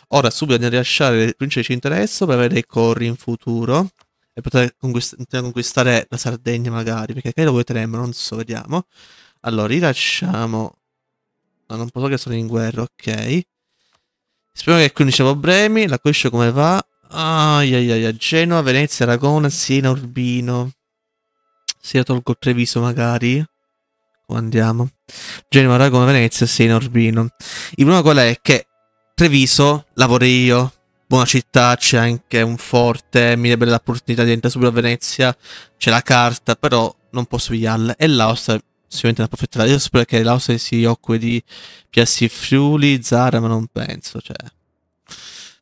Ora subito andiamo a rilasciare le principe ci interessa per avere i core in futuro e poter conquistare, conquistare la Sardegna magari, perché credo voi tremmo, non so, vediamo. Allora, rilasciamo... Ma non posso che sono in guerra, ok. Speriamo che qui diciamo Bremi, la Coscio come va? Ai ai ai, Genova, Venezia, Aragona, Siena, Urbino. Se io tolgo Treviso magari andiamo? Genova, Aragona, Venezia, Siena, Urbino. Il problema qual è? Che Treviso la io buona città, c'è anche un forte, mille belle l'opportunità di entrare subito a Venezia, c'è la carta, però non posso pigliarla. E l'Austria sicuramente una approfitterà. Io spero che l'Austria si occupi di piassi Friuli, Zara, ma non penso, cioè...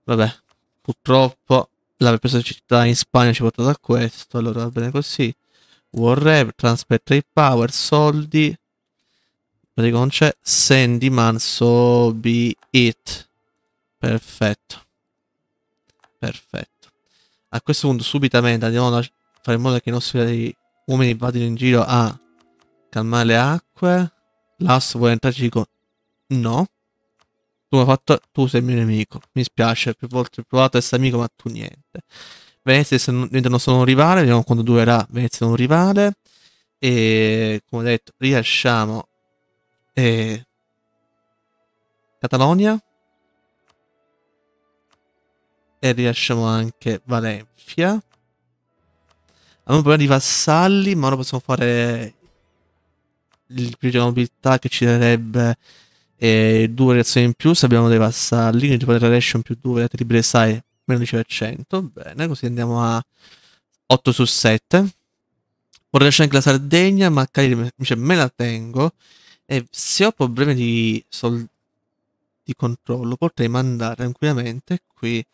Vabbè, purtroppo l'aver preso città in Spagna ci porta a questo, allora va bene così. Warrap, Transfer Trade Power, soldi. Praticamente non c'è Sandy Manso Be It. Perfetto. Perfetto. A questo punto subitamente andiamo a fare in modo che i nostri uomini vadano in giro a calmare le acque. L'as vuole entrarci dico no. Tu, fatto, tu sei il mio nemico. Mi spiace, più volte ho provato a essere amico, ma tu niente. Venezia diventa non solo un rivale, vediamo quando durerà Venezia un rivale. E come ho detto, rilasciamo eh, Catalogna e rilasciamo anche Valencia. Abbiamo problema di vassalli, ma ora possiamo fare il di nobiltà che ci darebbe eh, due reazioni in più se abbiamo dei vassalli, quindi poter relation più 2, terribile sai, meno 10%, bene, così andiamo a 8 su 7. Vorrei lasciare anche la Sardegna, ma Cagliari cioè, me la tengo. E se ho problemi di, di controllo, potrei mandare tranquillamente qui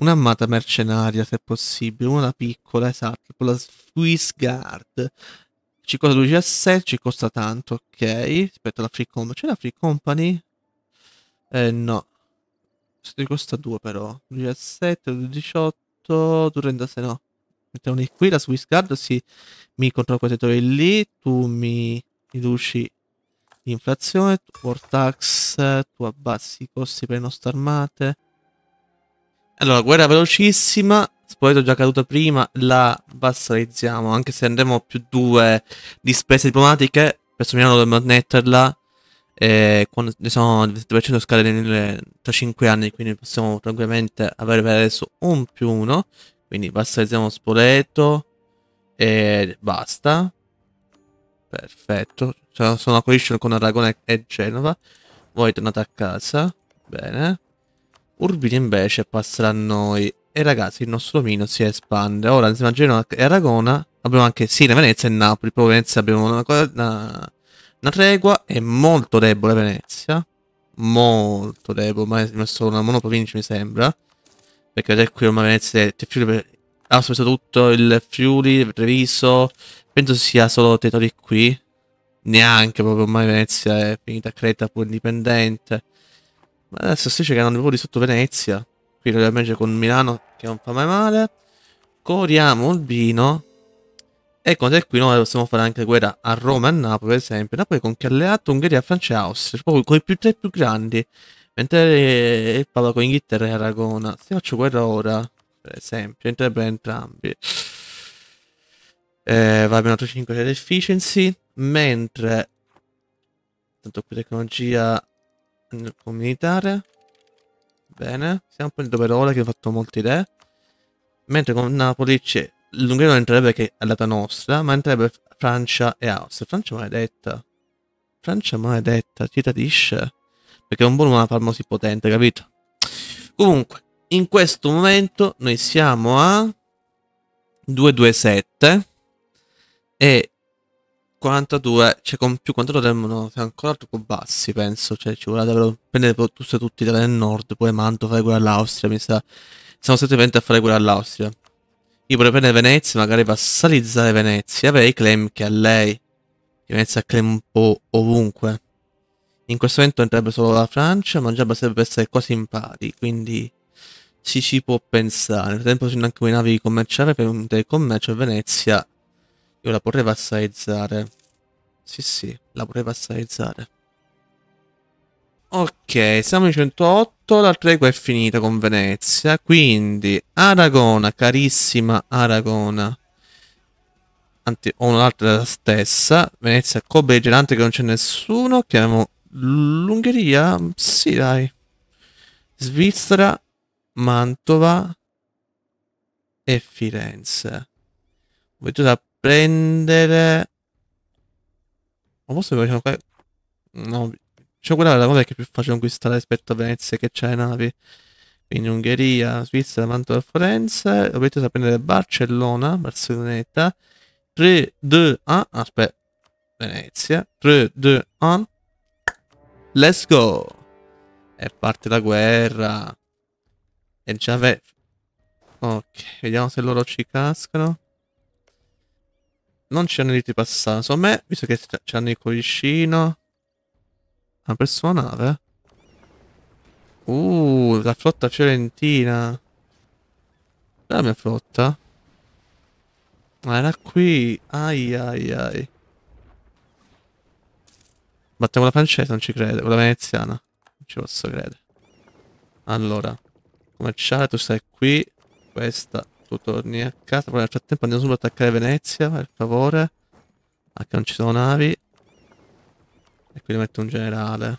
un'armata mercenaria se possibile, una piccola, esatto, con la Swiss Guard. Ci costa 12 a 7, ci costa tanto, ok. Aspetta la Free Company, c'è la Free Company? Eh no. Ci costa 2 però, 12 a 7, 18, 36 no. Mettiamoli qui, la Swiss Guard sì. mi controlla questi teori lì, tu mi riduci l'inflazione, tu war tax, tu abbassi i costi per le nostre armate. Allora, guerra velocissima. Spoleto già caduta prima, la vassalizziamo, anche se andremo più due di spese diplomatiche, per Milano dobbiamo metterla, e quando ne sono 200 20% scade tra 5 anni, quindi possiamo tranquillamente avere per adesso un più uno, quindi vassalizziamo Spoleto, e basta. Perfetto, cioè, sono a collision con Aragona e Genova, voi tornate a casa, bene. Urbini invece passerà a noi. E ragazzi, il nostro Mino si espande. Ora, insieme a Genova e Aragona, abbiamo anche Siena, Venezia e Napoli. Poi Venezia abbiamo una, una, una tregua. È molto debole Venezia. Molto debole, ma è messo una monoprovincia, mi sembra. Perché vedete qui ormai Venezia è Friuli. Ha speso tutto il Friuli, il Treviso. Penso sia solo territori qui. Neanche proprio ormai Venezia è finita a Creta pure indipendente. Adesso Sicilia che hanno proprio di sotto Venezia. Qui ovviamente con Milano che non fa mai male. Coriamo vino. E con te qui noi possiamo fare anche guerra a Roma e a Napoli, per esempio. Napoli con che alleato Ungheria, Francia e Austria. Poi con i più, tre più grandi. Mentre il Papa con Inghilterra e Aragona. Se faccio guerra ora, per esempio, entrerebbe entrambi. Eh, va bene, 5 efficiency. Mentre tanto qui tecnologia Gruppo militare. Bene. Siamo un po' dopo ora che ho fatto molte idee. Mentre con Napoli c'è. L'Ungheria non entrerebbe che è data nostra, ma entrerebbe Francia e Austria. Francia maledetta. Francia maledetta, ci tradisce. Perché un vuole una farma così potente, capito? Comunque, in questo momento noi siamo a 227 e 42, cioè con più controllo devono essere ancora troppo bassi, penso, cioè ci vorrà davvero prendere tutte tutti Italia del Nord, pure Manto fare quella all'Austria, mi sa, siamo stati veramente a fare quella all'Austria. Io vorrei prendere Venezia, magari vassalizzare Venezia, avere i claim che a lei, che Venezia claim un po' ovunque. In questo momento entrerebbe solo la Francia, ma già basterebbe essere quasi in pari, quindi si ci può pensare. Nel tempo ci sono anche le navi commerciali per un commercio a Venezia io la vorrei vassalizzare. Sì, sì, la vorrei vassalizzare. Ok, siamo in 108, la tregua è finita con Venezia, quindi Aragona, carissima Aragona. Anzi, ho un'altra la stessa, Venezia cobegerante che non c'è nessuno, chiamiamo l'Ungheria, sì dai. Svizzera, Mantova e Firenze. Vedo da prendere... Ma forse mi facciamo... No, diciamo quella è la cosa che è più facile conquistare rispetto a Venezia che c'è le navi. Quindi Ungheria, Svizzera, Mantova, Forense. L'obiettivo è prendere Barcellona, Barcelloneta 3, 2, 1. Aspetta. Venezia. 3, 2, 1. Let's go! E parte la guerra. E già ve... Ok, vediamo se loro ci cascano non ci hanno di passare. Insomma, me, visto che ci hanno il cuoricino. Una persona nave. Eh? Uh, la flotta fiorentina. La mia flotta. Ma ah, era qui. Ai ai ai. Battiamo la francese, non ci credo. Quella veneziana. Non ci posso credere. Allora. Commerciale, tu stai qui. Questa tu torni a casa. Poi nel frattempo andiamo subito ad attaccare Venezia, per favore. Ah, che non ci sono navi. E qui metto un generale.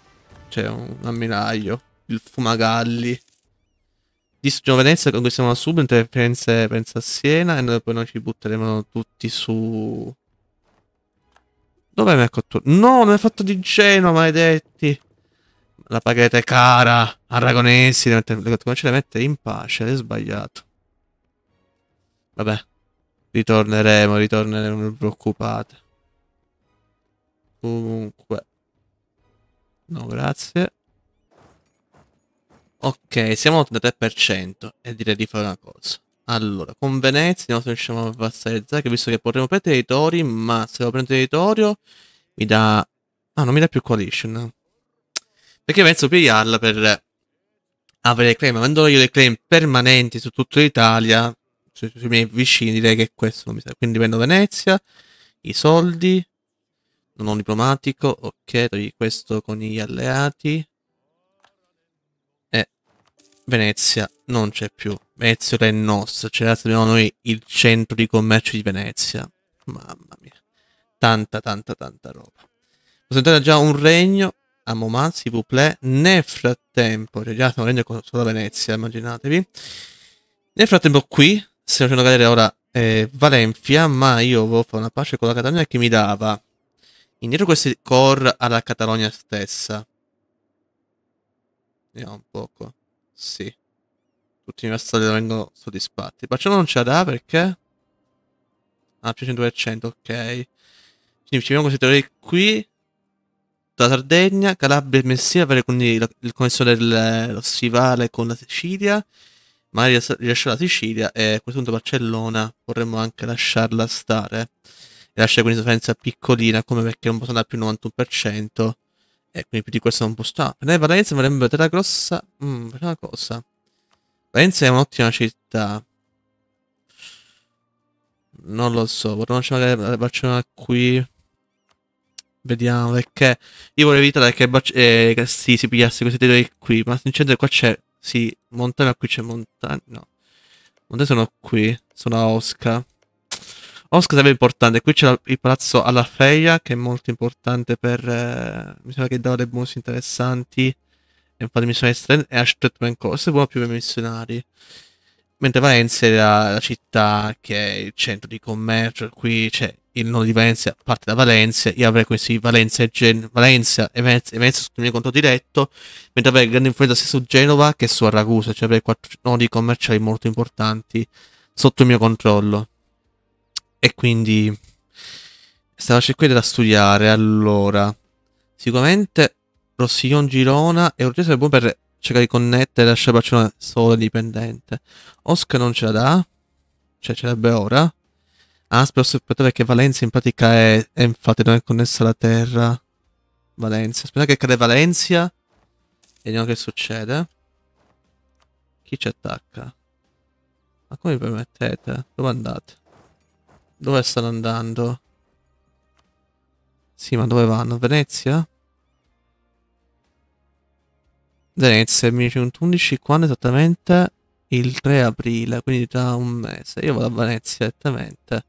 Cioè, un ammiraglio. Il Fumagalli. Distruggiamo Venezia, conquistiamo la subito, interferenze pensa a Siena e noi poi noi ci butteremo tutti su... Dov'è mi ha catturato? No, mi ha fatto di Genova, maledetti! La pagherete cara, aragonesi, le mette... come ce le mette in pace, è sbagliato. Vabbè, ritorneremo, ritorneremo, non preoccupate. Comunque. No, grazie. Ok, siamo al 33% e direi di fare una cosa. Allora, con Venezia non riusciamo a vassalizzare, Zac, visto che potremmo prendere territori, ma se lo prendo territorio mi dà... Ah, non mi dà più coalition. Perché penso pigliarla per avere claim. Avendo io le claim permanenti su tutta l'Italia, sui cioè, miei vicini direi che questo non mi serve. Quindi prendo Venezia, i soldi, non ho un diplomatico, ok, togli questo con gli alleati. E Venezia non c'è più. Venezia è nostra, ce la abbiamo noi il centro di commercio di Venezia. Mamma mia, tanta tanta tanta roba. Possiamo Posso già un regno, a Moman, si plaît. Nel frattempo, cioè già stiamo regno con solo Venezia, immaginatevi. Nel frattempo qui stiamo facendo Galera ora eh, Valencia, ma io volevo fare una pace con la Catalogna che mi dava indietro questi core alla Catalogna stessa. Vediamo un poco. Sì. Tutti i vassalli vengono soddisfatti. Facciamo non ce la dà perché? Ah, più 100%, ok. Quindi ci abbiamo questi teori qui. Da Sardegna, Calabria e Messina, avere quindi la, il connesso dello stivale con la Sicilia magari rilasciare la Sicilia e a questo punto Barcellona vorremmo anche lasciarla stare e lasciare quindi differenza piccolina come perché non posso andare più al 91% e quindi più di questo non posso ah, per me Valencia vorrebbe la Grossa mm, per una cosa Valencia è un'ottima città non lo so vorremmo lasciare magari Barcellona qui Vediamo perché io vorrei evitare che eh, si, si pigliasse questi territori qui, ma sinceramente qua c'è sì, montana qui c'è montagna. No. Montane sono qui. Sono a Osca. Osca sarebbe importante. Qui c'è il palazzo alla Feia, che è molto importante per... Eh, mi sembra che dava dei bonus interessanti. E infatti po' di missioni estreme. E Ashtetman Corse, buono più missionari. Mentre Valencia è la, la città che è il centro di commercio. Qui c'è il nodo di Valencia parte da Valencia, io avrei questi Valencia e Gen- Valencia e Venezia, e Venezia sotto il mio conto diretto, mentre avrei grande influenza sia su Genova che su Ragusa, cioè avrei quattro nodi commerciali molto importanti sotto il mio controllo. E quindi questa faccia qui da studiare, allora sicuramente Rossillon Girona e Urgenza è buono per cercare di connettere e lasciare Barcellona sola indipendente. dipendente. Oscar non ce la dà, cioè ce l'avrebbe ora Asperos aspettate che Valencia in pratica è, è, infatti non è connessa alla Terra. Valencia, aspettate che cade Valencia. Vediamo che succede. Chi ci attacca? Ma come vi permettete? Dove andate? Dove stanno andando? Sì, ma dove vanno? Venezia? Venezia, 1111, quando esattamente? Il 3 aprile, quindi tra un mese. Io vado a Venezia direttamente.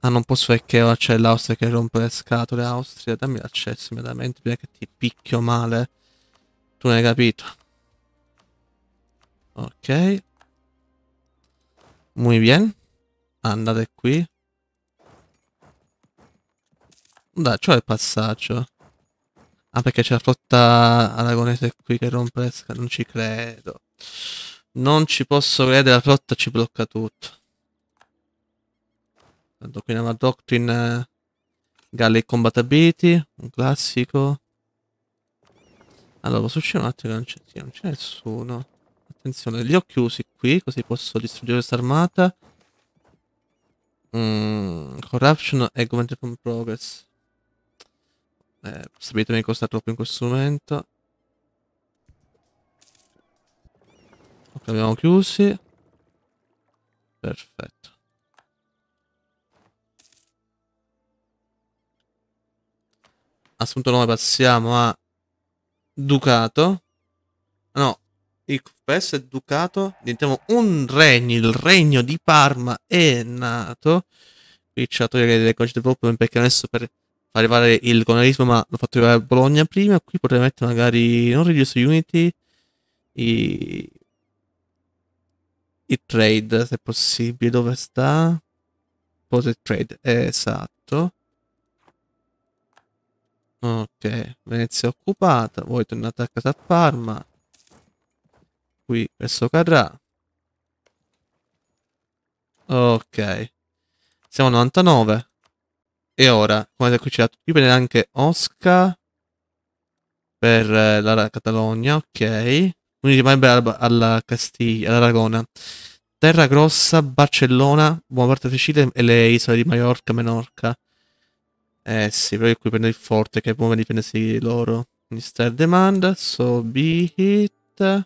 Ah, non posso perché ora c'è l'Austria che rompe le scatole. Austria, dammi l'accesso immediatamente prima che ti picchio male. Tu ne hai capito. Ok. Muy bien. Andate qui. Dai, c'ho il passaggio. Ah, perché c'è la flotta aragonese qui che rompe le scatole. Non ci credo. Non ci posso credere, la flotta ci blocca tutto. Tanto qui andiamo Doctrine Galley Galle e Combatability, un classico. Allora, posso uscire un attimo? Non c'è, sì, nessuno. Attenzione, li ho chiusi qui, così posso distruggere questa armata. Mm, corruption e Government from Progress. Eh, sapete mi costa troppo in questo momento. Ok, abbiamo chiusi. Perfetto. Assunto 9 passiamo a Ducato. No, il PS è Ducato. Diventiamo un regno. Il regno di Parma è nato. Qui c'è la teoria del cose di popolo perché adesso per far arrivare il colonialismo ma l'ho fatto arrivare a Bologna prima. Qui potrei mettere magari non Religious Unity. I... I trade se possibile dove sta? Pose trade esatto Ok, Venezia occupata, voi tornate a casa a Parma. Qui verso Carrà. Ok. Siamo a 99. E ora, come avete qui c'è tutti, prende anche Oscar per eh, la Catalogna, ok. Quindi rimarrebbe alla, alla Castiglia, all'Aragona. Terra Grossa, Barcellona, buona parte della Sicilia e le isole di Maiorca, Menorca. Eh sì, però qui prendo il forte che può difendersi loro. Mister Demand, so be hit.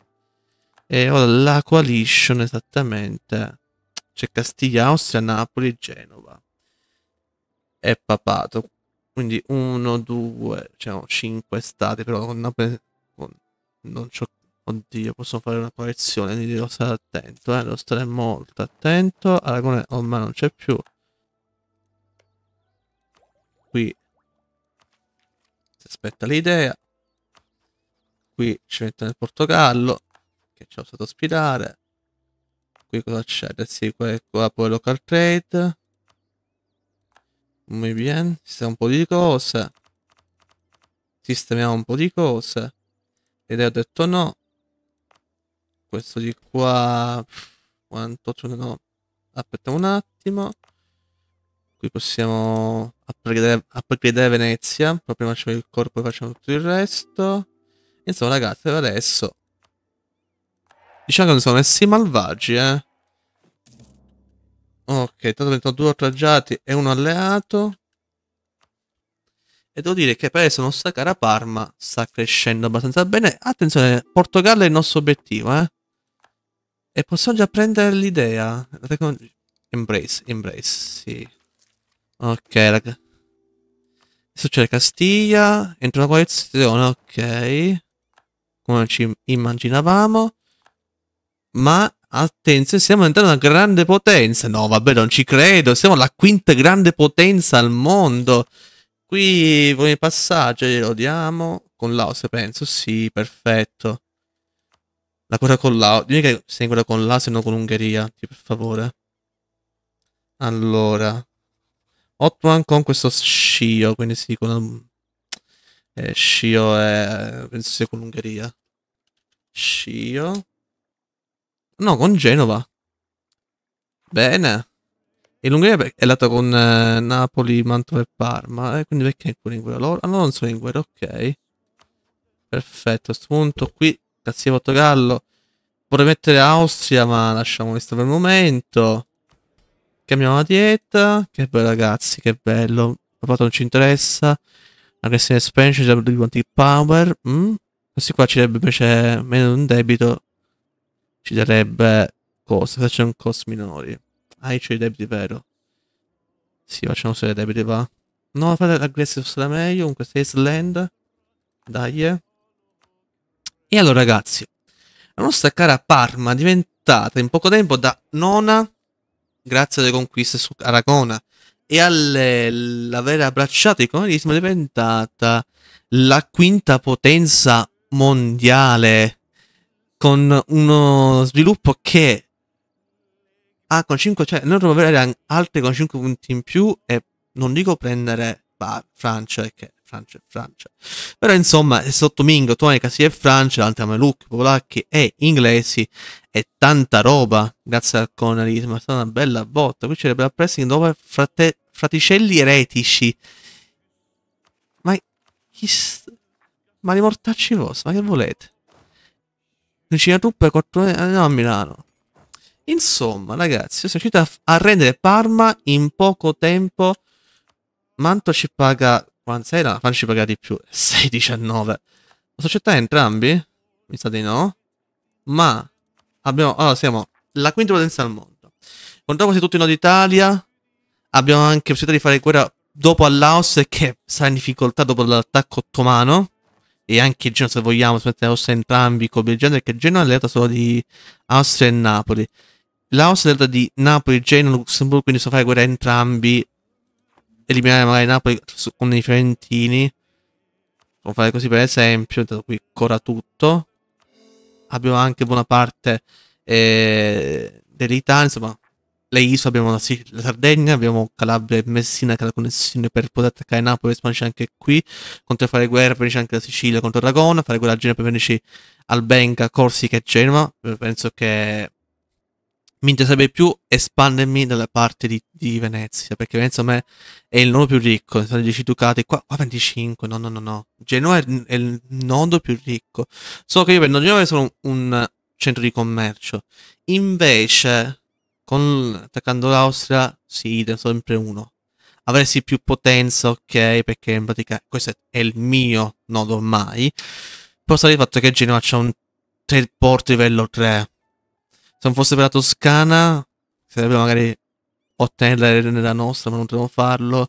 E ora la coalition esattamente. C'è Castiglia, Austria, Napoli e Genova. E papato. Quindi 1, 2, diciamo cinque stati, però con Napoli non c'ho... Oddio, posso fare una correzione, quindi devo stare attento, eh, devo stare molto attento. Aragone ormai non c'è più qui si aspetta l'idea qui ci mettono il Portogallo che ci ha usato ospitare qui cosa c'è? Sì, qua, qua poi local trade Muy bien, sistemiamo un po' di cose Sistemiamo un po' di cose Ed ho detto no Questo di qua Quanto ce ne ho? Aspettiamo un attimo qui possiamo upgrade, upgrade Venezia, proprio facciamo il corpo e facciamo tutto il resto. Insomma ragazzi, adesso... Diciamo che non sono messi malvagi, eh. Ok, tanto diventano due oltraggiati e un alleato. E devo dire che per adesso la nostra cara Parma sta crescendo abbastanza bene. Attenzione, Portogallo è il nostro obiettivo, eh. E possiamo già prendere l'idea. Embrace, embrace, sì. Ok, raga. Succede Castiglia. Entra una coalizione, ok. Come ci immaginavamo. Ma attenzione, stiamo diventando una grande potenza. No, vabbè, non ci credo. Siamo la quinta grande potenza al mondo. Qui con i passaggi lo diamo. Con l'Aus, penso. Sì, perfetto. La guerra con l'Aus. Dimmi che sei in guerra con l'Aus e non con l'Ungheria, per favore. Allora. Ottoman con questo Scio, quindi sì, con... Eh, Scio è... penso sia con l'Ungheria. Scio... No, con Genova. Bene. E l'Ungheria è andata con eh, Napoli, Mantova e Parma. Eh, quindi perché è ancora in guerra loro? Ah no, non sono in guerra, ok. Perfetto, a questo punto qui, cazzo di Portogallo. Vorrei mettere Austria, ma lasciamo questo per il momento. Cambiamo la dieta. Che bello, ragazzi, che bello. Provato non ci interessa. Aggressive expansion, già di quanti power. Mm? Questi qua ci darebbe invece meno di un debito. Ci darebbe costo. Facciamo un cost minori. Ah, c'è i debiti, vero? Sì, facciamo solo i debiti, va. No, fate l'aggressive sarà meglio. Comunque, sei land. Dai. Eh. E allora, ragazzi. La nostra cara Parma è diventata in poco tempo da nona grazie alle conquiste su Aragona e all'aver abbracciato il colonialismo è diventata la quinta potenza mondiale con uno sviluppo che ha con 5 cioè noi dovremmo avere altri con 5 punti in più e non dico prendere bah, Francia che Francia e Francia. Però insomma, sotto Mingo, Tonica sia è Francia, altri Mameluk, polacchi e inglesi e tanta roba, grazie al colonialismo, è stata una bella botta. Qui c'è il bel pressing dove frate, fraticelli eretici. Ma chi st- ma li mortacci vostri, ma che volete? Vicina truppe 4 no, a Milano. Insomma, ragazzi, sono riuscito a, rendere Parma in poco tempo. Manto ci paga Buonasera, facci paga di più. 6,19. La società è entrambi? Mi sa di no. Ma abbiamo... Allora, siamo la quinta potenza al mondo. Contiamo quasi tutti i nodi Italia. Abbiamo anche possibilità di fare guerra dopo al che sarà in difficoltà dopo l'attacco ottomano. E anche Genoa, se vogliamo, si mette Austria entrambi con genere, perché Genoa è alleata solo di Austria e Napoli. Laos è alleata di Napoli, Genoa, Luxemburgo, quindi so fare guerra entrambi eliminare magari Napoli con i Fiorentini. Possiamo fare così per esempio, da qui cora tutto. Abbiamo anche buona parte eh, dell'Italia, insomma, le isole, abbiamo la, la, Sardegna, abbiamo Calabria e Messina che ha la connessione per poter attaccare Napoli, Spagna c'è anche qui, contro fare guerra per anche la Sicilia contro Aragona, fare guerra a Genova per venirci Albenga, Corsica e Genova, penso che mi interesserebbe più espandermi dalla parte di, di, Venezia, perché Venezia a me è il nodo più ricco, sono 10 ducati, qua, qua 25, no, no, no, no. Genova è, è il nodo più ricco. So che io per Genova sono un, un centro di commercio. Invece, con, attaccando l'Austria, sì, ne sempre uno. Avresti più potenza, ok, perché in pratica questo è il mio nodo ormai. Però sarei il fatto che Genova c'è un teleporto livello 3 se non fosse per la Toscana, sarebbe magari ottenere nella nostra, ma non dobbiamo farlo.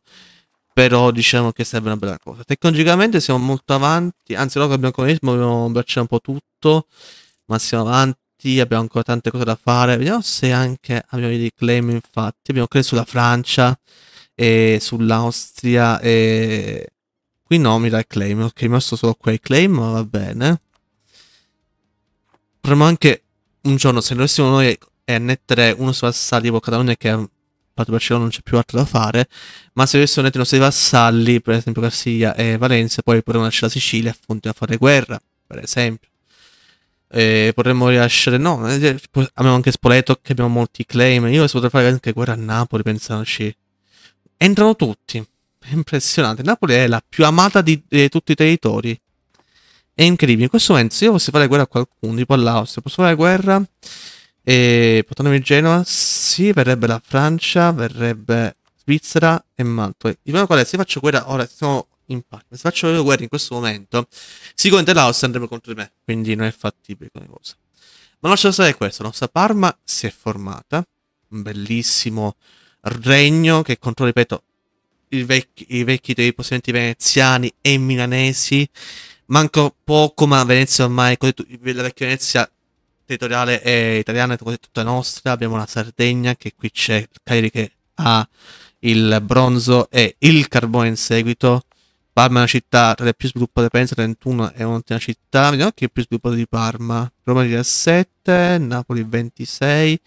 Però diciamo che sarebbe una bella cosa. Tecnologicamente siamo molto avanti, anzi no, abbiamo comunismo, dobbiamo abbracciare un po' tutto, ma siamo avanti, abbiamo ancora tante cose da fare. Vediamo se anche abbiamo dei claim infatti, abbiamo claim sulla Francia e sull'Austria e qui no mi dà il claim, ok, rimasto solo quei claim, ma va bene. Proviamo anche un giorno se dovessimo noi e N3 uno sui vassalli tipo Catalogna che ha fatto Barcellona non c'è più altro da fare ma se dovessero mettere i nostri vassalli per esempio Cassiglia e Valencia poi potremmo lasciare la Sicilia appunto a fare guerra per esempio e potremmo rilasciare no eh, cioè, abbiamo anche Spoleto che abbiamo molti claim io potrei fare anche guerra a Napoli pensandoci entrano tutti è impressionante Napoli è la più amata di, di tutti i territori è incredibile. In questo momento, se io posso fare guerra a qualcuno, tipo all'Austria, posso fare guerra e portandomi Genova? Sì, verrebbe la Francia, verrebbe Svizzera e Malta. Il problema qual è? Se faccio guerra ora, siamo in pace. Se faccio guerra in questo momento, sicuramente l'Austria andrebbe contro di me. Quindi non è fattibile come cosa. Ma la cosa è questa: la nostra Parma si è formata. Un bellissimo regno che controlla, ripeto, vecchi, i vecchi dei possedimenti veneziani e milanesi manco poco, ma Venezia ormai, la vecchia Venezia territoriale è italiana, è tutta nostra, abbiamo la Sardegna che qui c'è, il che ha il bronzo e il carbone in seguito. Parma è una città tra le più sviluppate, penso 31 è un'ottima città, vediamo chi è più sviluppato di Parma. Roma 17, Napoli 26,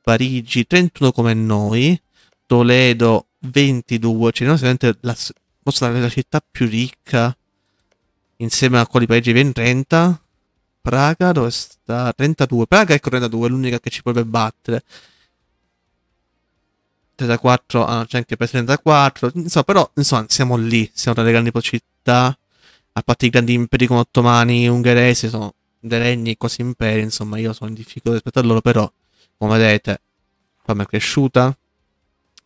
Parigi 31 come noi, Toledo 22, cioè non la, la città più ricca insieme a quali paesi viene 30. Praga dove sta 32. Praga ecco 32, è l'unica che ci potrebbe battere. 34, ah, c'è anche per 34. Insomma, però, insomma, siamo lì. Siamo tra le grandi città. A parte i grandi imperi come ottomani, ungheresi, sono dei regni quasi imperi. Insomma, io sono in difficoltà rispetto a loro, però, come vedete, Roma è cresciuta.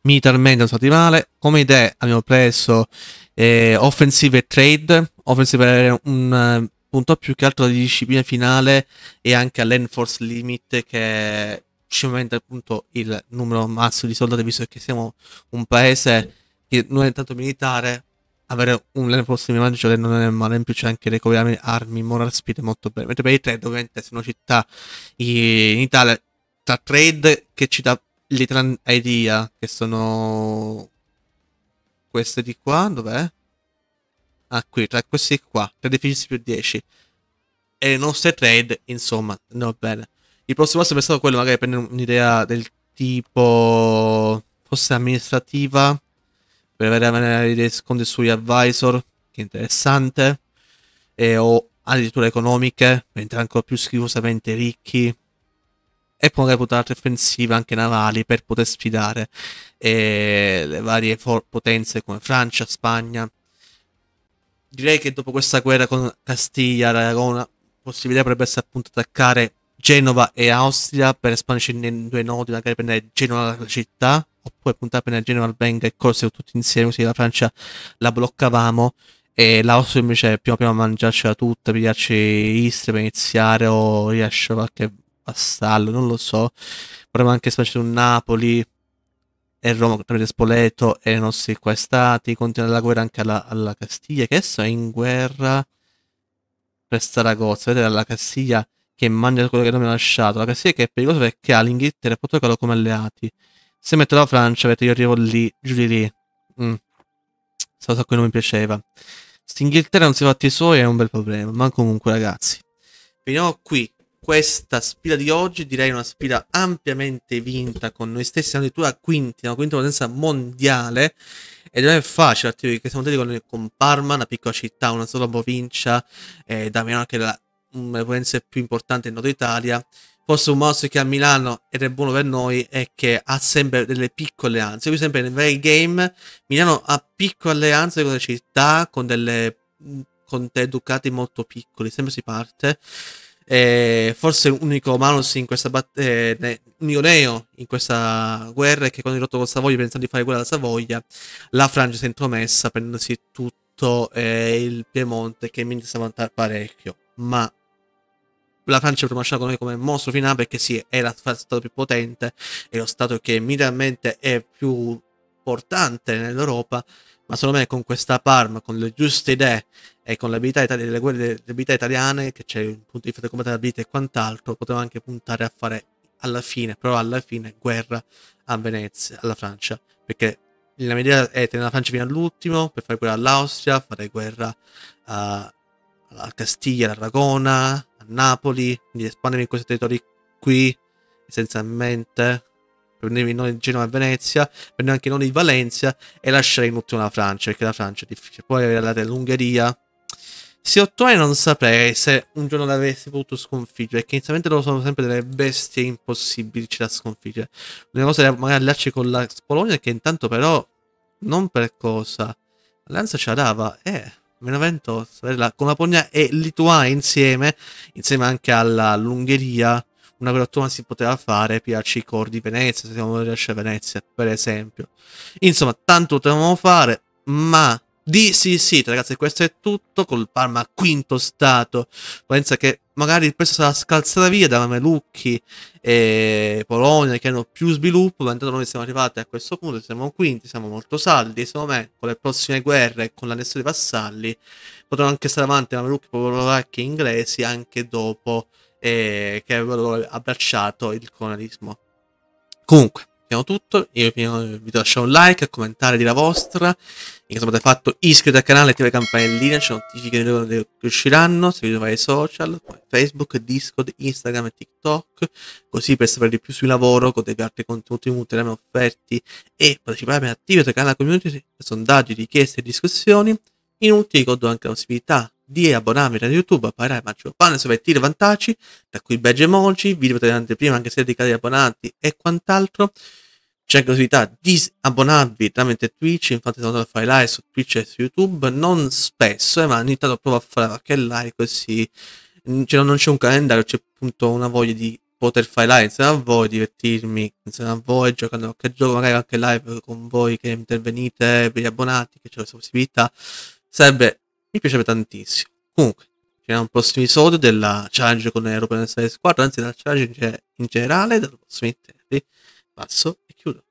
Militarmente sono stati male. Come idee abbiamo preso eh, offensive e trade Offensive era un eh, punto più che altro di disciplina finale e anche all'enforce limit che ci aumenta appunto il numero massimo di soldati visto che siamo un paese che non è tanto militare avere un enforce limit maggiore cioè non è male in più c'è anche recovery armi moral speed molto bene mentre per i trade ovviamente sono città in Italia tra trade che ci dà l'Italian Idea che sono queste di qua dov'è? ah, qui, tra questi qua, tra deficit più 10. E le nostre trade, insomma, no bene. Il prossimo passo è stato quello, magari prendere un'idea del tipo, forse amministrativa, per avere dei sconti sugli advisor, che è interessante, e, o addirittura economiche, mentre ancora più schifosamente ricchi, e poi magari portare offensive anche navali per poter sfidare eh, le varie potenze come Francia, Spagna direi che dopo questa guerra con Castiglia, Aragona, possibilità potrebbe essere appunto attaccare Genova e Austria per espanderci in due nodi, magari prendere Genova la città, oppure puntare a prendere Genova al Benga e corse tutti insieme, così la Francia la bloccavamo e l'Austria invece prima prima mangiarcela tutta, pigliarci Istria per iniziare o riesce qualche vassallo, non lo so. Vorremmo anche spacciare su Napoli, e Roma tramite Spoleto e i nostri qua stati, continua la guerra anche alla, alla, Castiglia, che adesso è in guerra per Saragozza, vedete la Castiglia che mangia quello che non mi ha lasciato, la Castiglia che è pericolosa perché ha l'Inghilterra e il Portogallo come alleati, se metto la Francia, vedete io arrivo lì, giù di lì, mm. cosa a cui non mi piaceva. Inghilterra non si fatti i suoi è un bel problema, ma comunque ragazzi, finiamo qui questa sfida di oggi direi una sfida ampiamente vinta con noi stessi, siamo addirittura quinti, una quinta potenza mondiale ed non è facile, perché siamo andati con, Parma, una piccola città, una sola provincia, eh, da Milano che è la, una potenza più importante del nord Italia, forse un mouse che a Milano ed è buono per noi è che ha sempre delle piccole alleanze, qui sempre nel vari game Milano ha piccole alleanze con le città, con delle con dei ducati molto piccoli, sempre si parte eh, forse l'unico Malus in questa battaglia, eh, l'unico neo in questa guerra è che quando è rotto con Savoia pensando di fare quella da Savoia, la Francia si è intromessa prendendosi tutto eh, il Piemonte che mi interessa parecchio, ma la Francia è lasciata con noi come mostro finale perché sì, è la stato più potente, è lo stato che militarmente è più importante nell'Europa ma secondo me con questa Parma, con le giuste idee e con le abilità, le, guerre, le abilità italiane, che c'è un punto di fede combattività e quant'altro, poteva anche puntare a fare alla fine, però alla fine, guerra a Venezia, alla Francia, perché la mia idea è tenere la Francia fino all'ultimo per fare guerra all'Austria, fare guerra a, a Castiglia, all'Aragona, a Napoli, quindi espandermi in questi territori qui, essenzialmente prendevi il nodo Genova e Venezia, prendevi anche il Valencia e lascerei in ultima la Francia, perché la Francia è difficile. Poi avrei andato in Ungheria. Se otto non saprei se un giorno l'avessi potuto sconfiggere, perché inizialmente loro sono sempre delle bestie impossibili da sconfiggere. Una cosa era magari allacci con la Polonia, che intanto però, non per cosa, l'Alleanza ce la dava, eh... meno Benevento con la Polonia e Lituania insieme, insieme anche all'Ungheria, una grottona si poteva fare piace i core di Venezia, se siamo riusciti a Venezia, per esempio. Insomma, tanto potevamo fare, ma di sì sì, ragazzi, questo è tutto col Parma quinto stato. Pensa che magari questo sarà scalzata via da Mamelucchi e Polonia che hanno più sviluppo, ma intanto noi siamo arrivati a questo punto, siamo quinti, siamo molto saldi, secondo me con le prossime guerre, e con l'annessione dei vassalli, potranno anche stare avanti Mamelucchi, polacchi e inglesi anche dopo eh, che avevano abbracciato il colonialismo. Comunque, abbiamo tutto, io vi lascio un like, commentare di la vostra, in caso avete fatto iscrivetevi al canale, attivate la campanellina, ci notifiche che usciranno, seguite i social, Facebook, Discord, Instagram e TikTok, così per sapere di più sul lavoro, godevi altri contenuti utili offerti e partecipare attivamente al canale community, sondaggi, richieste e discussioni. in ultimo ricordo anche la possibilità di abbonarvi a YouTube apparirai maggior pane sopra i tiri vantaggi, tra cui badge emoji, video per anteprima anche se dedicati agli abbonati e quant'altro. C'è anche la possibilità di abbonarvi tramite Twitch, infatti sono andato a fare live su Twitch e su YouTube, non spesso, eh, ma ogni tanto provo a fare qualche live così, mm, cioè, non c'è un calendario, c'è appunto una voglia di poter fare live insieme a voi, divertirmi insieme a voi, giocando a qualche gioco, magari anche live con voi che intervenite, per gli abbonati, che c'è questa possibilità, sarebbe mi piaceva tantissimo. Comunque, c'è un prossimo episodio della challenge con Aeroplane Style Squad, anzi della challenge in generale, dal prossimo interi. Passo e chiudo.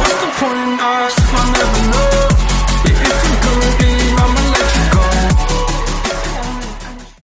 what's the point in us if I never know?